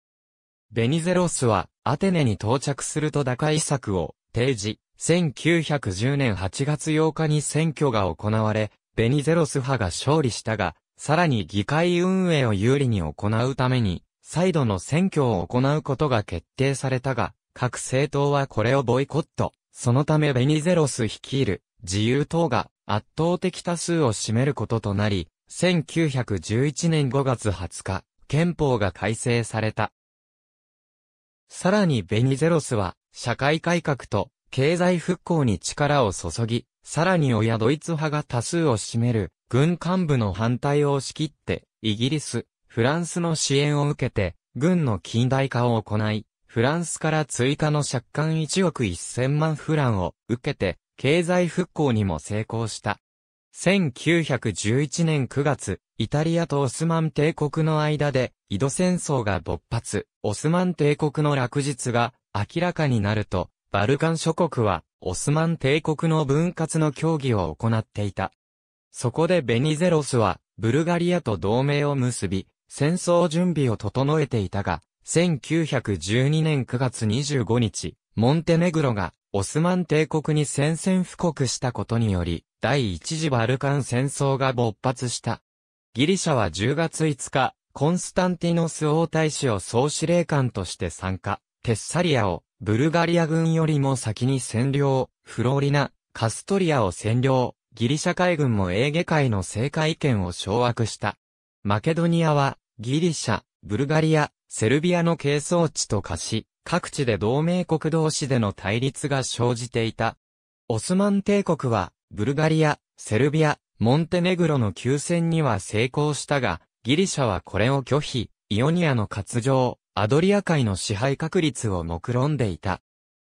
ベニゼロスは、アテネに到着すると打開策を提示、1910年8月8日に選挙が行われ、ベニゼロス派が勝利したが、さらに議会運営を有利に行うために、再度の選挙を行うことが決定されたが、各政党はこれをボイコット。そのためベニゼロス率いる自由党が圧倒的多数を占めることとなり、1911年5月20日、憲法が改正された。さらにベニゼロスは、社会改革と経済復興に力を注ぎ、さらに親ドイツ派が多数を占める軍幹部の反対を押し切って、イギリス、フランスの支援を受けて、軍の近代化を行い、フランスから追加の借款1億1000万フランを受けて、経済復興にも成功した。1911年9月、イタリアとオスマン帝国の間で、井戸戦争が勃発、オスマン帝国の落日が明らかになると、バルカン諸国は、オスマン帝国の分割の協議を行っていた。そこでベニゼロスは、ブルガリアと同盟を結び、戦争準備を整えていたが、1912年9月25日、モンテネグロがオスマン帝国に宣戦布告したことにより、第一次バルカン戦争が勃発した。ギリシャは10月5日、コンスタンティノス王大使を総司令官として参加、テッサリアを、ブルガリア軍よりも先に占領、フローリナ、カストリアを占領、ギリシャ海軍もエーゲ海の政界権を掌握した。マケドニアは、ギリシャ、ブルガリア、セルビアの係争地と化し、各地で同盟国同士での対立が生じていた。オスマン帝国は、ブルガリア、セルビア、モンテネグロの休戦には成功したが、ギリシャはこれを拒否、イオニアの割動、アドリア海の支配確率を目論んでいた。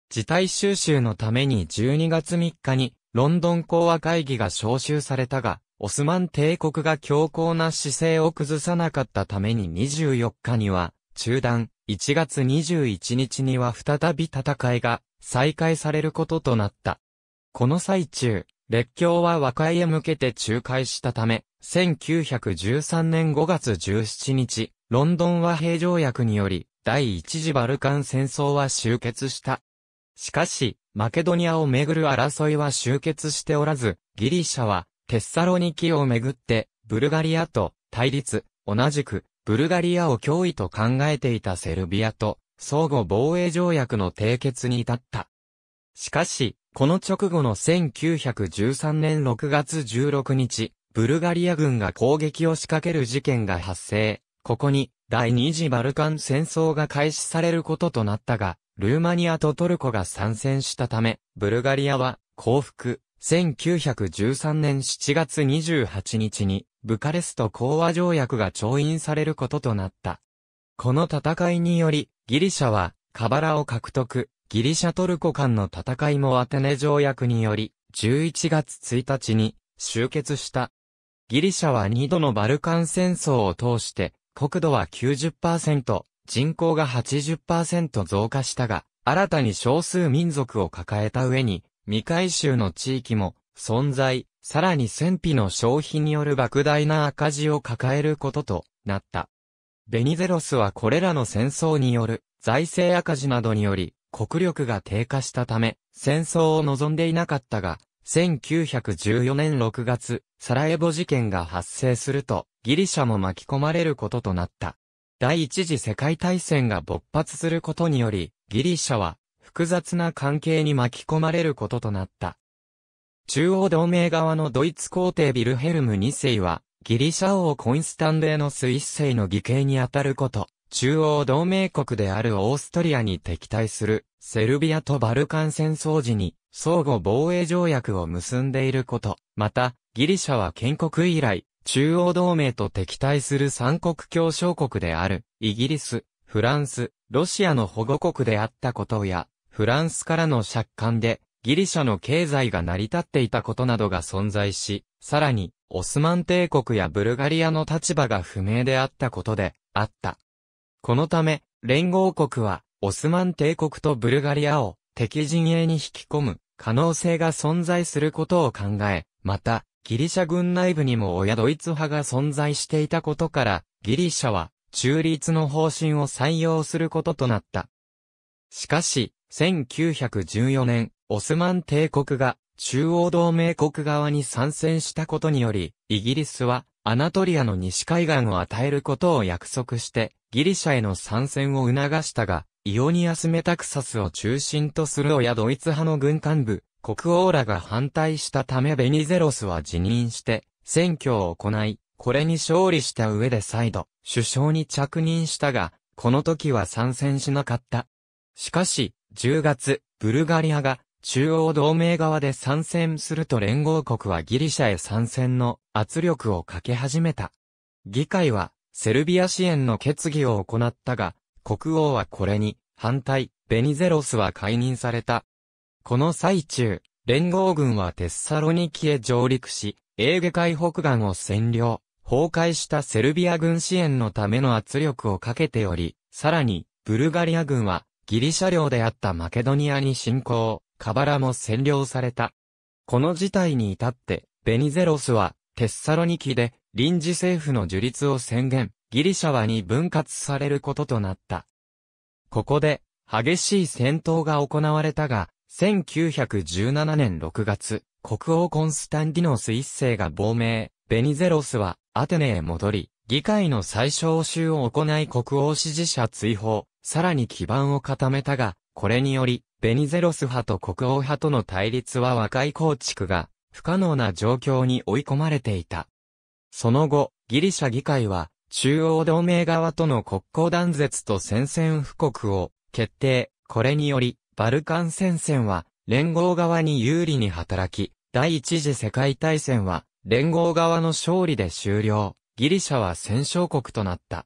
事態収集のために12月3日に、ロンドン講和会議が招集されたが、オスマン帝国が強硬な姿勢を崩さなかったために24日には、中断、1月21日には再び戦いが再開されることとなった。この最中、列強は和解へ向けて仲介したため、1913年5月17日、ロンドン和平条約により、第一次バルカン戦争は終結した。しかし、マケドニアをめぐる争いは終結しておらず、ギリシャは、テッサロニキをめぐって、ブルガリアと対立、同じく、ブルガリアを脅威と考えていたセルビアと相互防衛条約の締結に至った。しかし、この直後の1913年6月16日、ブルガリア軍が攻撃を仕掛ける事件が発生。ここに、第二次バルカン戦争が開始されることとなったが、ルーマニアとトルコが参戦したため、ブルガリアは、降伏、1913年7月28日に、ブカレスト講和条約が調印されることとなった。この戦いにより、ギリシャは、カバラを獲得、ギリシャトルコ間の戦いもアテネ条約により、11月1日に、終結した。ギリシャは2度のバルカン戦争を通して、国土は90%、人口が80%増加したが、新たに少数民族を抱えた上に、未回収の地域も存在、さらに戦費の消費による莫大な赤字を抱えることとなった。ベニゼロスはこれらの戦争による財政赤字などにより国力が低下したため戦争を望んでいなかったが、1914年6月、サラエボ事件が発生するとギリシャも巻き込まれることとなった。第一次世界大戦が勃発することにより、ギリシャは複雑な関係に巻き込まれることとなった。中央同盟側のドイツ皇帝ビルヘルム2世は、ギリシャ王コインスタンデーノス1世の義兄にあたること、中央同盟国であるオーストリアに敵対する、セルビアとバルカン戦争時に、相互防衛条約を結んでいること、また、ギリシャは建国以来、中央同盟と敵対する三国協商国である、イギリス、フランス、ロシアの保護国であったことや、フランスからの借款で、ギリシャの経済が成り立っていたことなどが存在し、さらに、オスマン帝国やブルガリアの立場が不明であったことで、あった。このため、連合国は、オスマン帝国とブルガリアを敵陣営に引き込む可能性が存在することを考え、また、ギリシャ軍内部にも親ドイツ派が存在していたことから、ギリシャは中立の方針を採用することとなった。しかし、1914年、オスマン帝国が中央同盟国側に参戦したことにより、イギリスはアナトリアの西海岸を与えることを約束して、ギリシャへの参戦を促したが、イオニアス・メタクサスを中心とする親ドイツ派の軍幹部、国王らが反対したためベニゼロスは辞任して、選挙を行い、これに勝利した上で再度、首相に着任したが、この時は参戦しなかった。しかし、10月、ブルガリアが中央同盟側で参戦すると連合国はギリシャへ参戦の圧力をかけ始めた。議会は、セルビア支援の決議を行ったが、国王はこれに、反対、ベニゼロスは解任された。この最中、連合軍はテッサロニキへ上陸し、エーゲ海北岸を占領、崩壊したセルビア軍支援のための圧力をかけており、さらに、ブルガリア軍は、ギリシャ領であったマケドニアに侵攻。カバラも占領された。この事態に至って、ベニゼロスは、テッサロニキで、臨時政府の樹立を宣言、ギリシャはに分割されることとなった。ここで、激しい戦闘が行われたが、1917年6月、国王コンスタンディノス一世が亡命、ベニゼロスはアテネへ戻り、議会の最小集を行い国王支持者追放、さらに基盤を固めたが、これにより、ベニゼロス派と国王派との対立は和解構築が不可能な状況に追い込まれていた。その後、ギリシャ議会は中央同盟側との国交断絶と戦線布告を決定。これにより、バルカン戦線は連合側に有利に働き、第一次世界大戦は連合側の勝利で終了。ギリシャは戦勝国となった。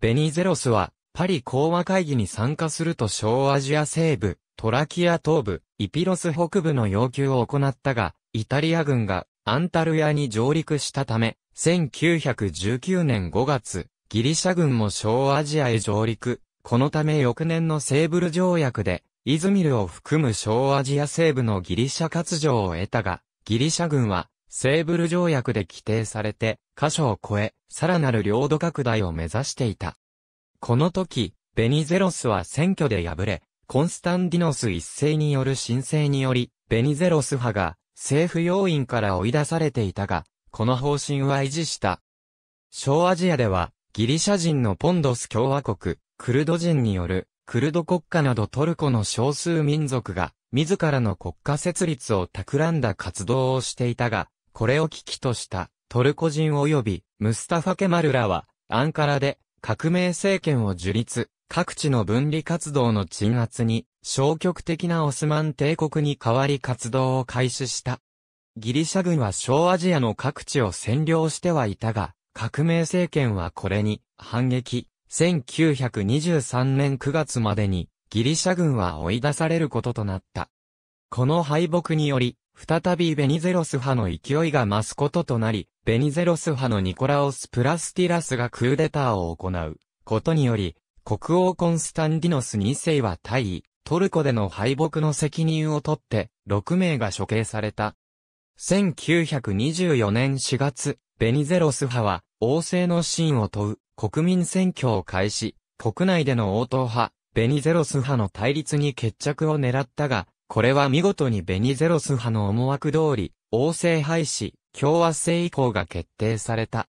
ベニゼロスはパリ講和会議に参加すると小アジア西部、トラキア東部、イピロス北部の要求を行ったが、イタリア軍がアンタルヤに上陸したため、1919年5月、ギリシャ軍も小アジアへ上陸。このため翌年のセーブル条約で、イズミルを含む小アジア西部のギリシャ割譲を得たが、ギリシャ軍は、セーブル条約で規定されて、箇所を超え、さらなる領土拡大を目指していた。この時、ベニゼロスは選挙で敗れ、コンスタンディノス一世による申請により、ベニゼロス派が政府要員から追い出されていたが、この方針は維持した。小アジアでは、ギリシャ人のポンドス共和国、クルド人による、クルド国家などトルコの少数民族が、自らの国家設立を企んだ活動をしていたが、これを危機とした、トルコ人及び、ムスタファ・ケマルラは、アンカラで、革命政権を樹立、各地の分離活動の鎮圧に、消極的なオスマン帝国に代わり活動を開始した。ギリシャ軍は小アジアの各地を占領してはいたが、革命政権はこれに反撃。1923年9月までにギリシャ軍は追い出されることとなった。この敗北により、再びベニゼロス派の勢いが増すこととなり、ベニゼロス派のニコラオス・プラスティラスがクーデターを行うことにより、国王コンスタンディノス2世は大位、トルコでの敗北の責任を取って、6名が処刑された。1924年4月、ベニゼロス派は、王政の真を問う国民選挙を開始、国内での王党派、ベニゼロス派の対立に決着を狙ったが、これは見事にベニゼロス派の思惑通り、王政廃止、共和制移行が決定された。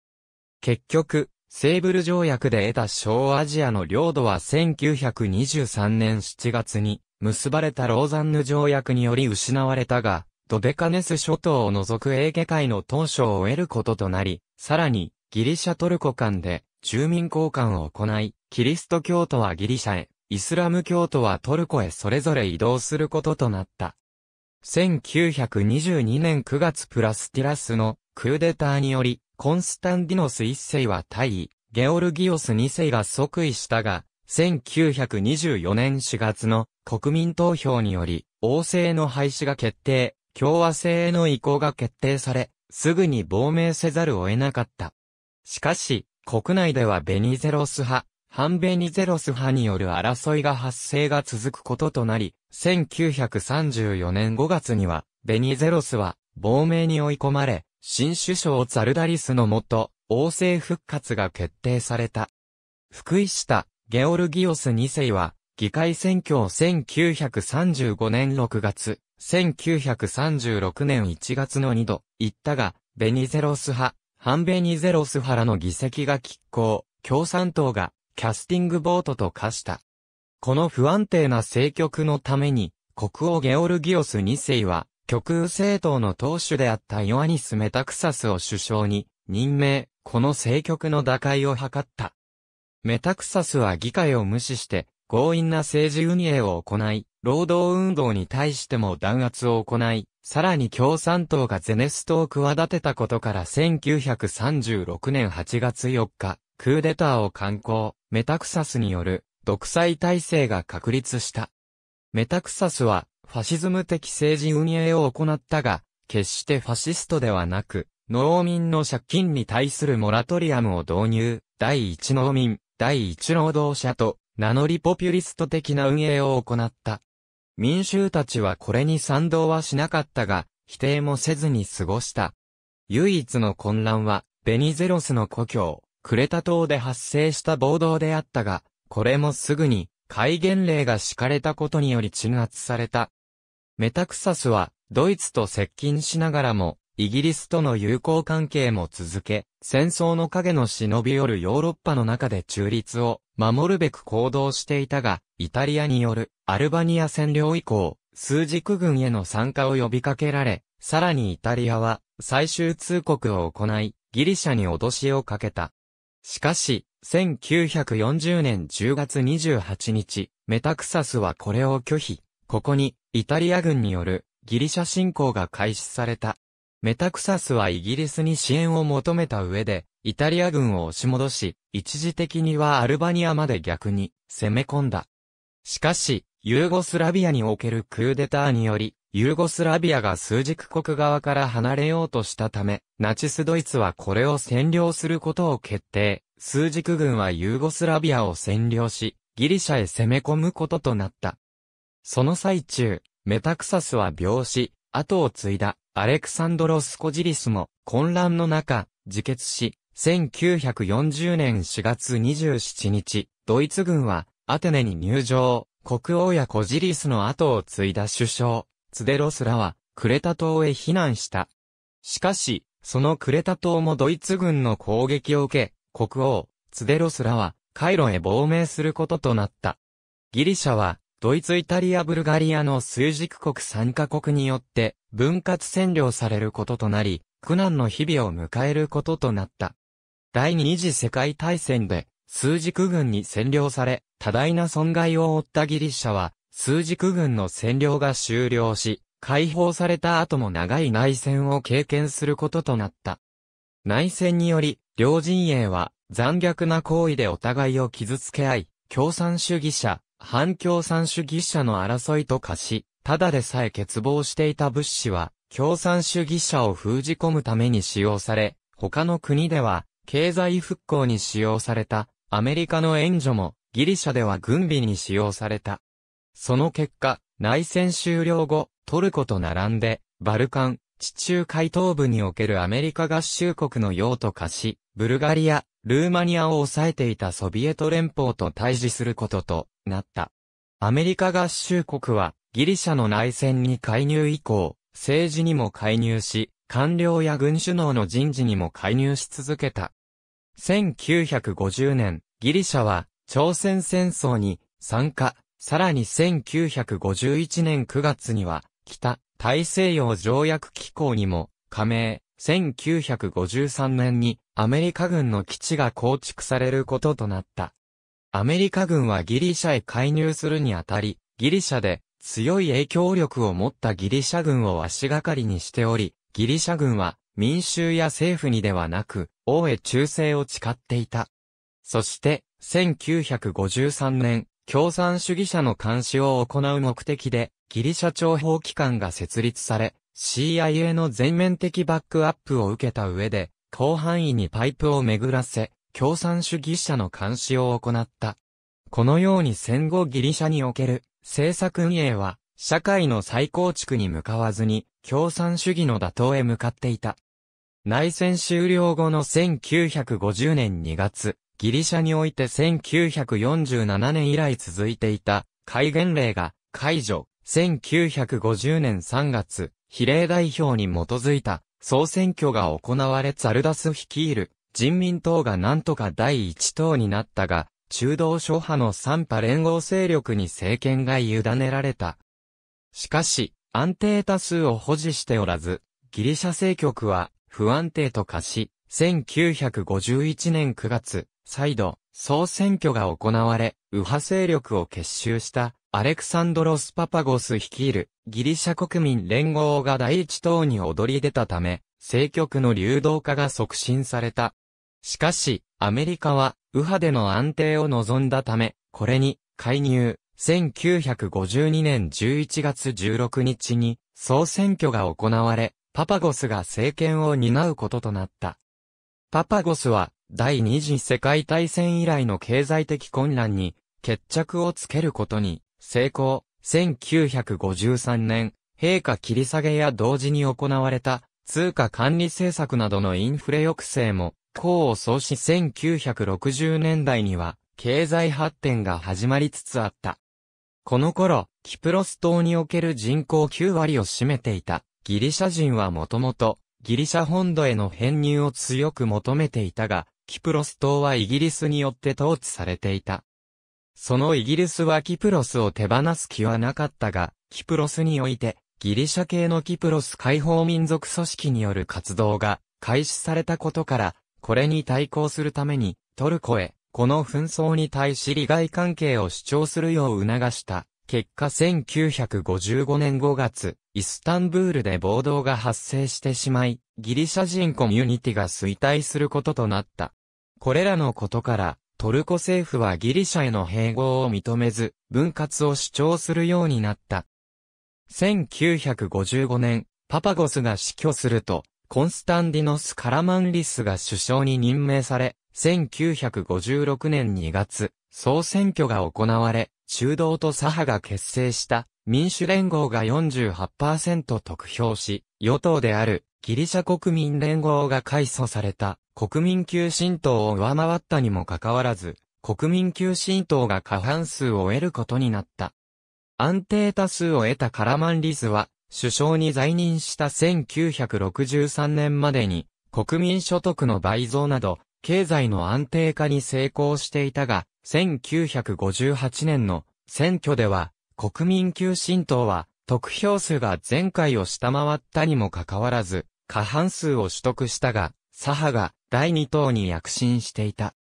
結局、セーブル条約で得た小アジアの領土は1923年7月に結ばれたローザンヌ条約により失われたが、ドデカネス諸島を除く英華界海の当初を得ることとなり、さらにギリシャトルコ間で住民交換を行い、キリスト教徒はギリシャへ、イスラム教徒はトルコへそれぞれ移動することとなった。1922年9月プラスティラスのクーデターにより、コンスタンディノス1世は退位、ゲオルギオス2世が即位したが、1924年4月の国民投票により、王政の廃止が決定、共和制への移行が決定され、すぐに亡命せざるを得なかった。しかし、国内ではベニゼロス派、反米ニゼロス派による争いが発生が続くこととなり、1934年5月には、ベニゼロスは、亡命に追い込まれ、新首相ザルダリスのもと、王政復活が決定された。福井下、ゲオルギオス2世は、議会選挙を1935年6月、1936年1月の2度、行ったが、ベニゼロス派、反ベニゼロス派らの議席が拮抗、共産党がキャスティングボートと化した。この不安定な政局のために、国王ゲオルギオス2世は、極右政党の党首であったヨアニス・メタクサスを首相に任命、この政局の打開を図った。メタクサスは議会を無視して強引な政治運営を行い、労働運動に対しても弾圧を行い、さらに共産党がゼネストを企てたことから1936年8月4日、クーデターを敢行。メタクサスによる独裁体制が確立した。メタクサスはファシズム的政治運営を行ったが、決してファシストではなく、農民の借金に対するモラトリアムを導入、第一農民、第一労働者と名乗りポピュリスト的な運営を行った。民衆たちはこれに賛同はしなかったが、否定もせずに過ごした。唯一の混乱は、ベニゼロスの故郷、クレタ島で発生した暴動であったが、これもすぐに戒厳令が敷かれたことにより鎮圧された。メタクサスはドイツと接近しながらもイギリスとの友好関係も続け、戦争の影の忍び寄るヨーロッパの中で中立を守るべく行動していたが、イタリアによるアルバニア占領以降、数軸軍への参加を呼びかけられ、さらにイタリアは最終通告を行い、ギリシャに脅しをかけた。しかし、1940年10月28日、メタクサスはこれを拒否。ここに、イタリア軍によるギリシャ侵攻が開始された。メタクサスはイギリスに支援を求めた上で、イタリア軍を押し戻し、一時的にはアルバニアまで逆に攻め込んだ。しかし、ユーゴスラビアにおけるクーデターにより、ユーゴスラビアが数軸国側から離れようとしたため、ナチスドイツはこれを占領することを決定。数軸軍はユーゴスラビアを占領し、ギリシャへ攻め込むこととなった。その最中、メタクサスは病死、後を継いだアレクサンドロ・スコジリスも混乱の中、自決し、1940年4月27日、ドイツ軍はアテネに入場、国王やコジリスの後を継いだ首相、ツデロスらは、クレタ島へ避難した。しかし、そのクレタ島もドイツ軍の攻撃を受け、国王、ツデロスらは、カイロへ亡命することとなった。ギリシャは、ドイツイタリアブルガリアの数軸国参加国によって、分割占領されることとなり、苦難の日々を迎えることとなった。第二次世界大戦で、数軸軍に占領され、多大な損害を負ったギリシャは、数軸軍の占領が終了し、解放された後も長い内戦を経験することとなった。内戦により、両陣営は残虐な行為でお互いを傷つけ合い、共産主義者、反共産主義者の争いと化し、ただでさえ欠乏していた物資は、共産主義者を封じ込むために使用され、他の国では、経済復興に使用された、アメリカの援助も、ギリシャでは軍備に使用された。その結果、内戦終了後、トルコと並んで、バルカン、地中海東部におけるアメリカ合衆国の用途化し、ブルガリア、ルーマニアを抑えていたソビエト連邦と対峙することとなった。アメリカ合衆国は、ギリシャの内戦に介入以降、政治にも介入し、官僚や軍首脳の人事にも介入し続けた。1950年、ギリシャは、朝鮮戦争に参加、さらに1951年9月には、北大西洋条約機構にも加盟、1953年にアメリカ軍の基地が構築されることとなった。アメリカ軍はギリシャへ介入するにあたり、ギリシャで強い影響力を持ったギリシャ軍を足がかりにしており、ギリシャ軍は民衆や政府にではなく、王へ忠誠を誓っていた。そして、1953年、共産主義者の監視を行う目的で、ギリシャ諜報機関が設立され、CIA の全面的バックアップを受けた上で、広範囲にパイプを巡らせ、共産主義者の監視を行った。このように戦後ギリシャにおける政策運営は、社会の再構築に向かわずに、共産主義の打倒へ向かっていた。内戦終了後の1950年2月、ギリシャにおいて1947年以来続いていた戒厳令が解除、1950年3月、比例代表に基づいた総選挙が行われザルダス率いる人民党がなんとか第一党になったが、中道諸派の三派連合勢力に政権が委ねられた。しかし、安定多数を保持しておらず、ギリシャ政局は不安定と化し、1951年9月、再度、総選挙が行われ、右派勢力を結集したアレクサンドロス・パパゴス率いるギリシャ国民連合が第一党に躍り出たため、政局の流動化が促進された。しかし、アメリカは右派での安定を望んだため、これに介入、1952年11月16日に総選挙が行われ、パパゴスが政権を担うこととなった。パパゴスは第二次世界大戦以来の経済的混乱に決着をつけることに成功。1953年、陛下切り下げや同時に行われた通貨管理政策などのインフレ抑制も、功を奏し1960年代には経済発展が始まりつつあった。この頃、キプロス島における人口9割を占めていたギリシャ人はもともとギリシャ本土への編入を強く求めていたが、キプロス島はイギリスによって統治されていた。そのイギリスはキプロスを手放す気はなかったが、キプロスにおいて、ギリシャ系のキプロス解放民族組織による活動が開始されたことから、これに対抗するために、トルコへ、この紛争に対し利害関係を主張するよう促した。結果1955年5月、イスタンブールで暴動が発生してしまい、ギリシャ人コミュニティが衰退することとなった。これらのことから、トルコ政府はギリシャへの併合を認めず、分割を主張するようになった。1955年、パパゴスが死去すると、コンスタンディノス・カラマンリスが首相に任命され、1956年2月、総選挙が行われ、中道と左派が結成した民主連合が48%得票し、与党であるギリシャ国民連合が改組された国民急進党を上回ったにもかかわらず、国民急進党が過半数を得ることになった。安定多数を得たカラマンリスは、首相に在任した1963年までに、国民所得の倍増など、経済の安定化に成功していたが、1958年の選挙では、国民急進党は、得票数が前回を下回ったにもかかわらず、過半数を取得したが、左派が第二党に躍進していた。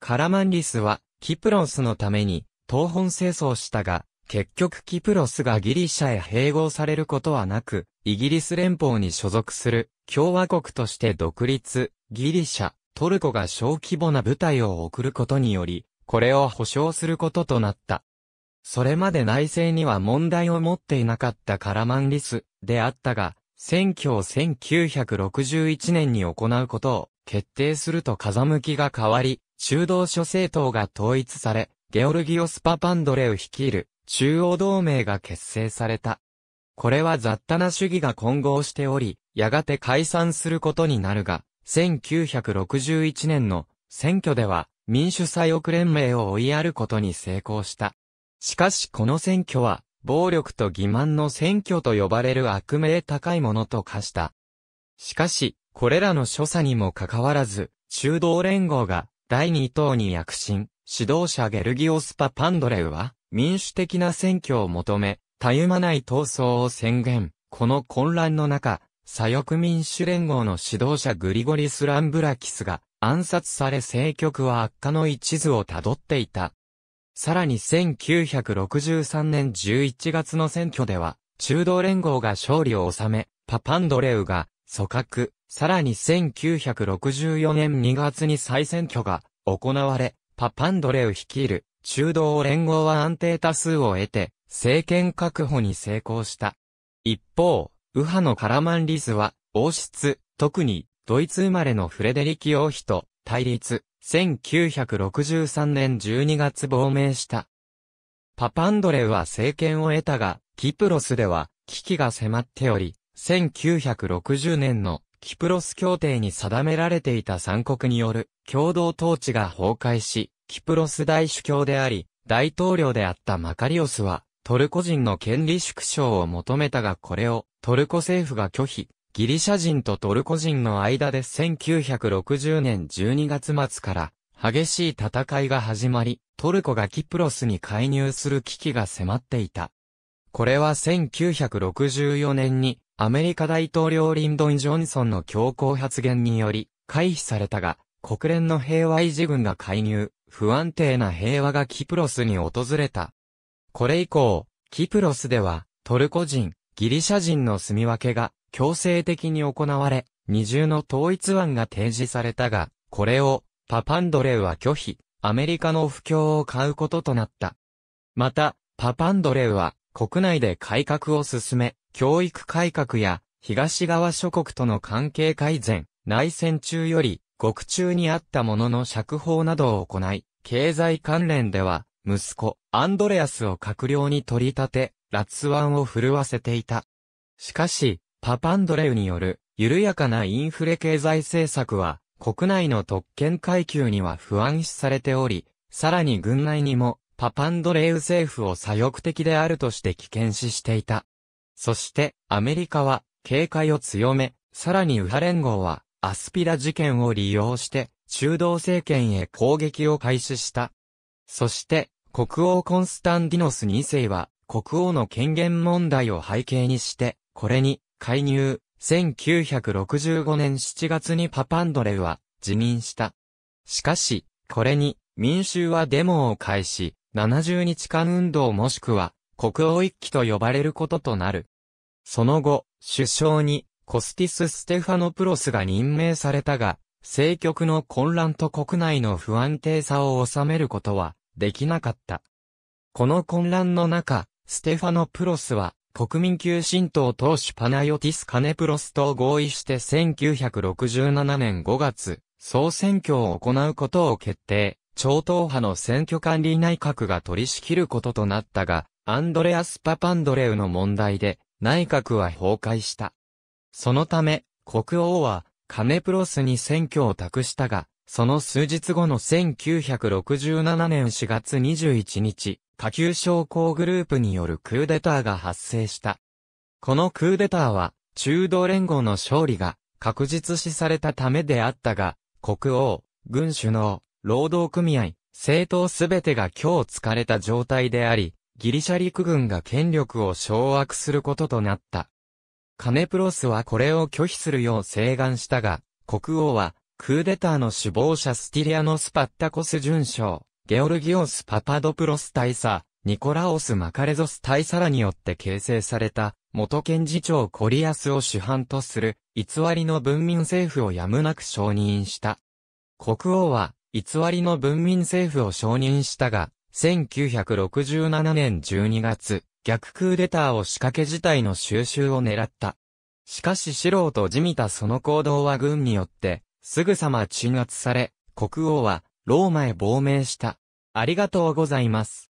カラマンリスは、キプロスのために、東本清掃したが、結局キプロスがギリシャへ併合されることはなく、イギリス連邦に所属する共和国として独立、ギリシャ、トルコが小規模な部隊を送ることにより、これを保証することとなった。それまで内政には問題を持っていなかったカラマンリスであったが、選挙を1961年に行うことを決定すると風向きが変わり、中道諸政党が統一され、ゲオルギオス・パパンドレを率いる中央同盟が結成された。これは雑多な主義が混合しており、やがて解散することになるが、1961年の選挙では民主左翼連盟を追いやることに成功した。しかしこの選挙は、暴力と欺瞞の選挙と呼ばれる悪名高いものと化した。しかし、これらの所作にもかかわらず、中道連合が第2党に躍進、指導者ゲルギオスパ・パンドレウは、民主的な選挙を求め、たゆまない闘争を宣言。この混乱の中、左翼民主連合の指導者グリゴリス・ランブラキスが暗殺され政局は悪化の一途をたどっていた。さらに1963年11月の選挙では、中道連合が勝利を収め、パパンドレウが組閣、さらに1964年2月に再選挙が行われ、パパンドレウ率いる中道連合は安定多数を得て、政権確保に成功した。一方、右派のカラマンリスは、王室、特にドイツ生まれのフレデリキ王妃と対立。1963年12月亡命した。パパンドレは政権を得たが、キプロスでは危機が迫っており、1960年のキプロス協定に定められていた三国による共同統治が崩壊し、キプロス大主教であり、大統領であったマカリオスは、トルコ人の権利縮小を求めたがこれをトルコ政府が拒否、ギリシャ人とトルコ人の間で1960年12月末から激しい戦いが始まり、トルコがキプロスに介入する危機が迫っていた。これは1964年にアメリカ大統領リンドン・ジョンソンの強行発言により回避されたが、国連の平和維持軍が介入、不安定な平和がキプロスに訪れた。これ以降、キプロスではトルコ人、ギリシャ人の住み分けが強制的に行われ、二重の統一案が提示されたが、これをパパンドレウは拒否、アメリカの不況を買うこととなった。また、パパンドレウは国内で改革を進め、教育改革や東側諸国との関係改善、内戦中より獄中にあったものの釈放などを行い、経済関連では息子、アンドレアスを閣僚に取り立て、ラツワンを震わせていた。しかし、パパンドレウによる緩やかなインフレ経済政策は国内の特権階級には不安視されており、さらに軍内にもパパンドレウ政府を左翼的であるとして危険視していた。そしてアメリカは警戒を強め、さらに右派連合はアスピラ事件を利用して中道政権へ攻撃を開始した。そして国王コンスタンディノス2世は国王の権限問題を背景にして、これに介入、1965年7月にパパンドレウは辞任した。しかし、これに民衆はデモを開始、70日間運動もしくは国王一揆と呼ばれることとなる。その後、首相にコスティス・ステファノプロスが任命されたが、政局の混乱と国内の不安定さを収めることはできなかった。この混乱の中、ステファノプロスは国民級新党党首パナヨティス・カネプロスと合意して1967年5月、総選挙を行うことを決定、超党派の選挙管理内閣が取り仕切ることとなったが、アンドレアス・パパンドレウの問題で、内閣は崩壊した。そのため、国王は、カネプロスに選挙を託したが、その数日後の1967年4月21日、下級将校グループによるクーデターが発生した。このクーデターは、中道連合の勝利が確実視されたためであったが、国王、軍首脳、労働組合、政党すべてが今日疲れた状態であり、ギリシャ陸軍が権力を掌握することとなった。カネプロスはこれを拒否するよう請願したが、国王は、クーデターの首謀者スティリアノスパッタコス准将、ゲオルギオス・パパドプロス大佐、ニコラオス・マカレゾス大佐らによって形成された、元検事長コリアスを主犯とする、偽りの文民政府をやむなく承認した。国王は、偽りの文民政府を承認したが、1967年12月、逆クーデターを仕掛け事態の収集を狙った。しかし素人じみたその行動は軍によって、すぐさま鎮圧され、国王はローマへ亡命した。ありがとうございます。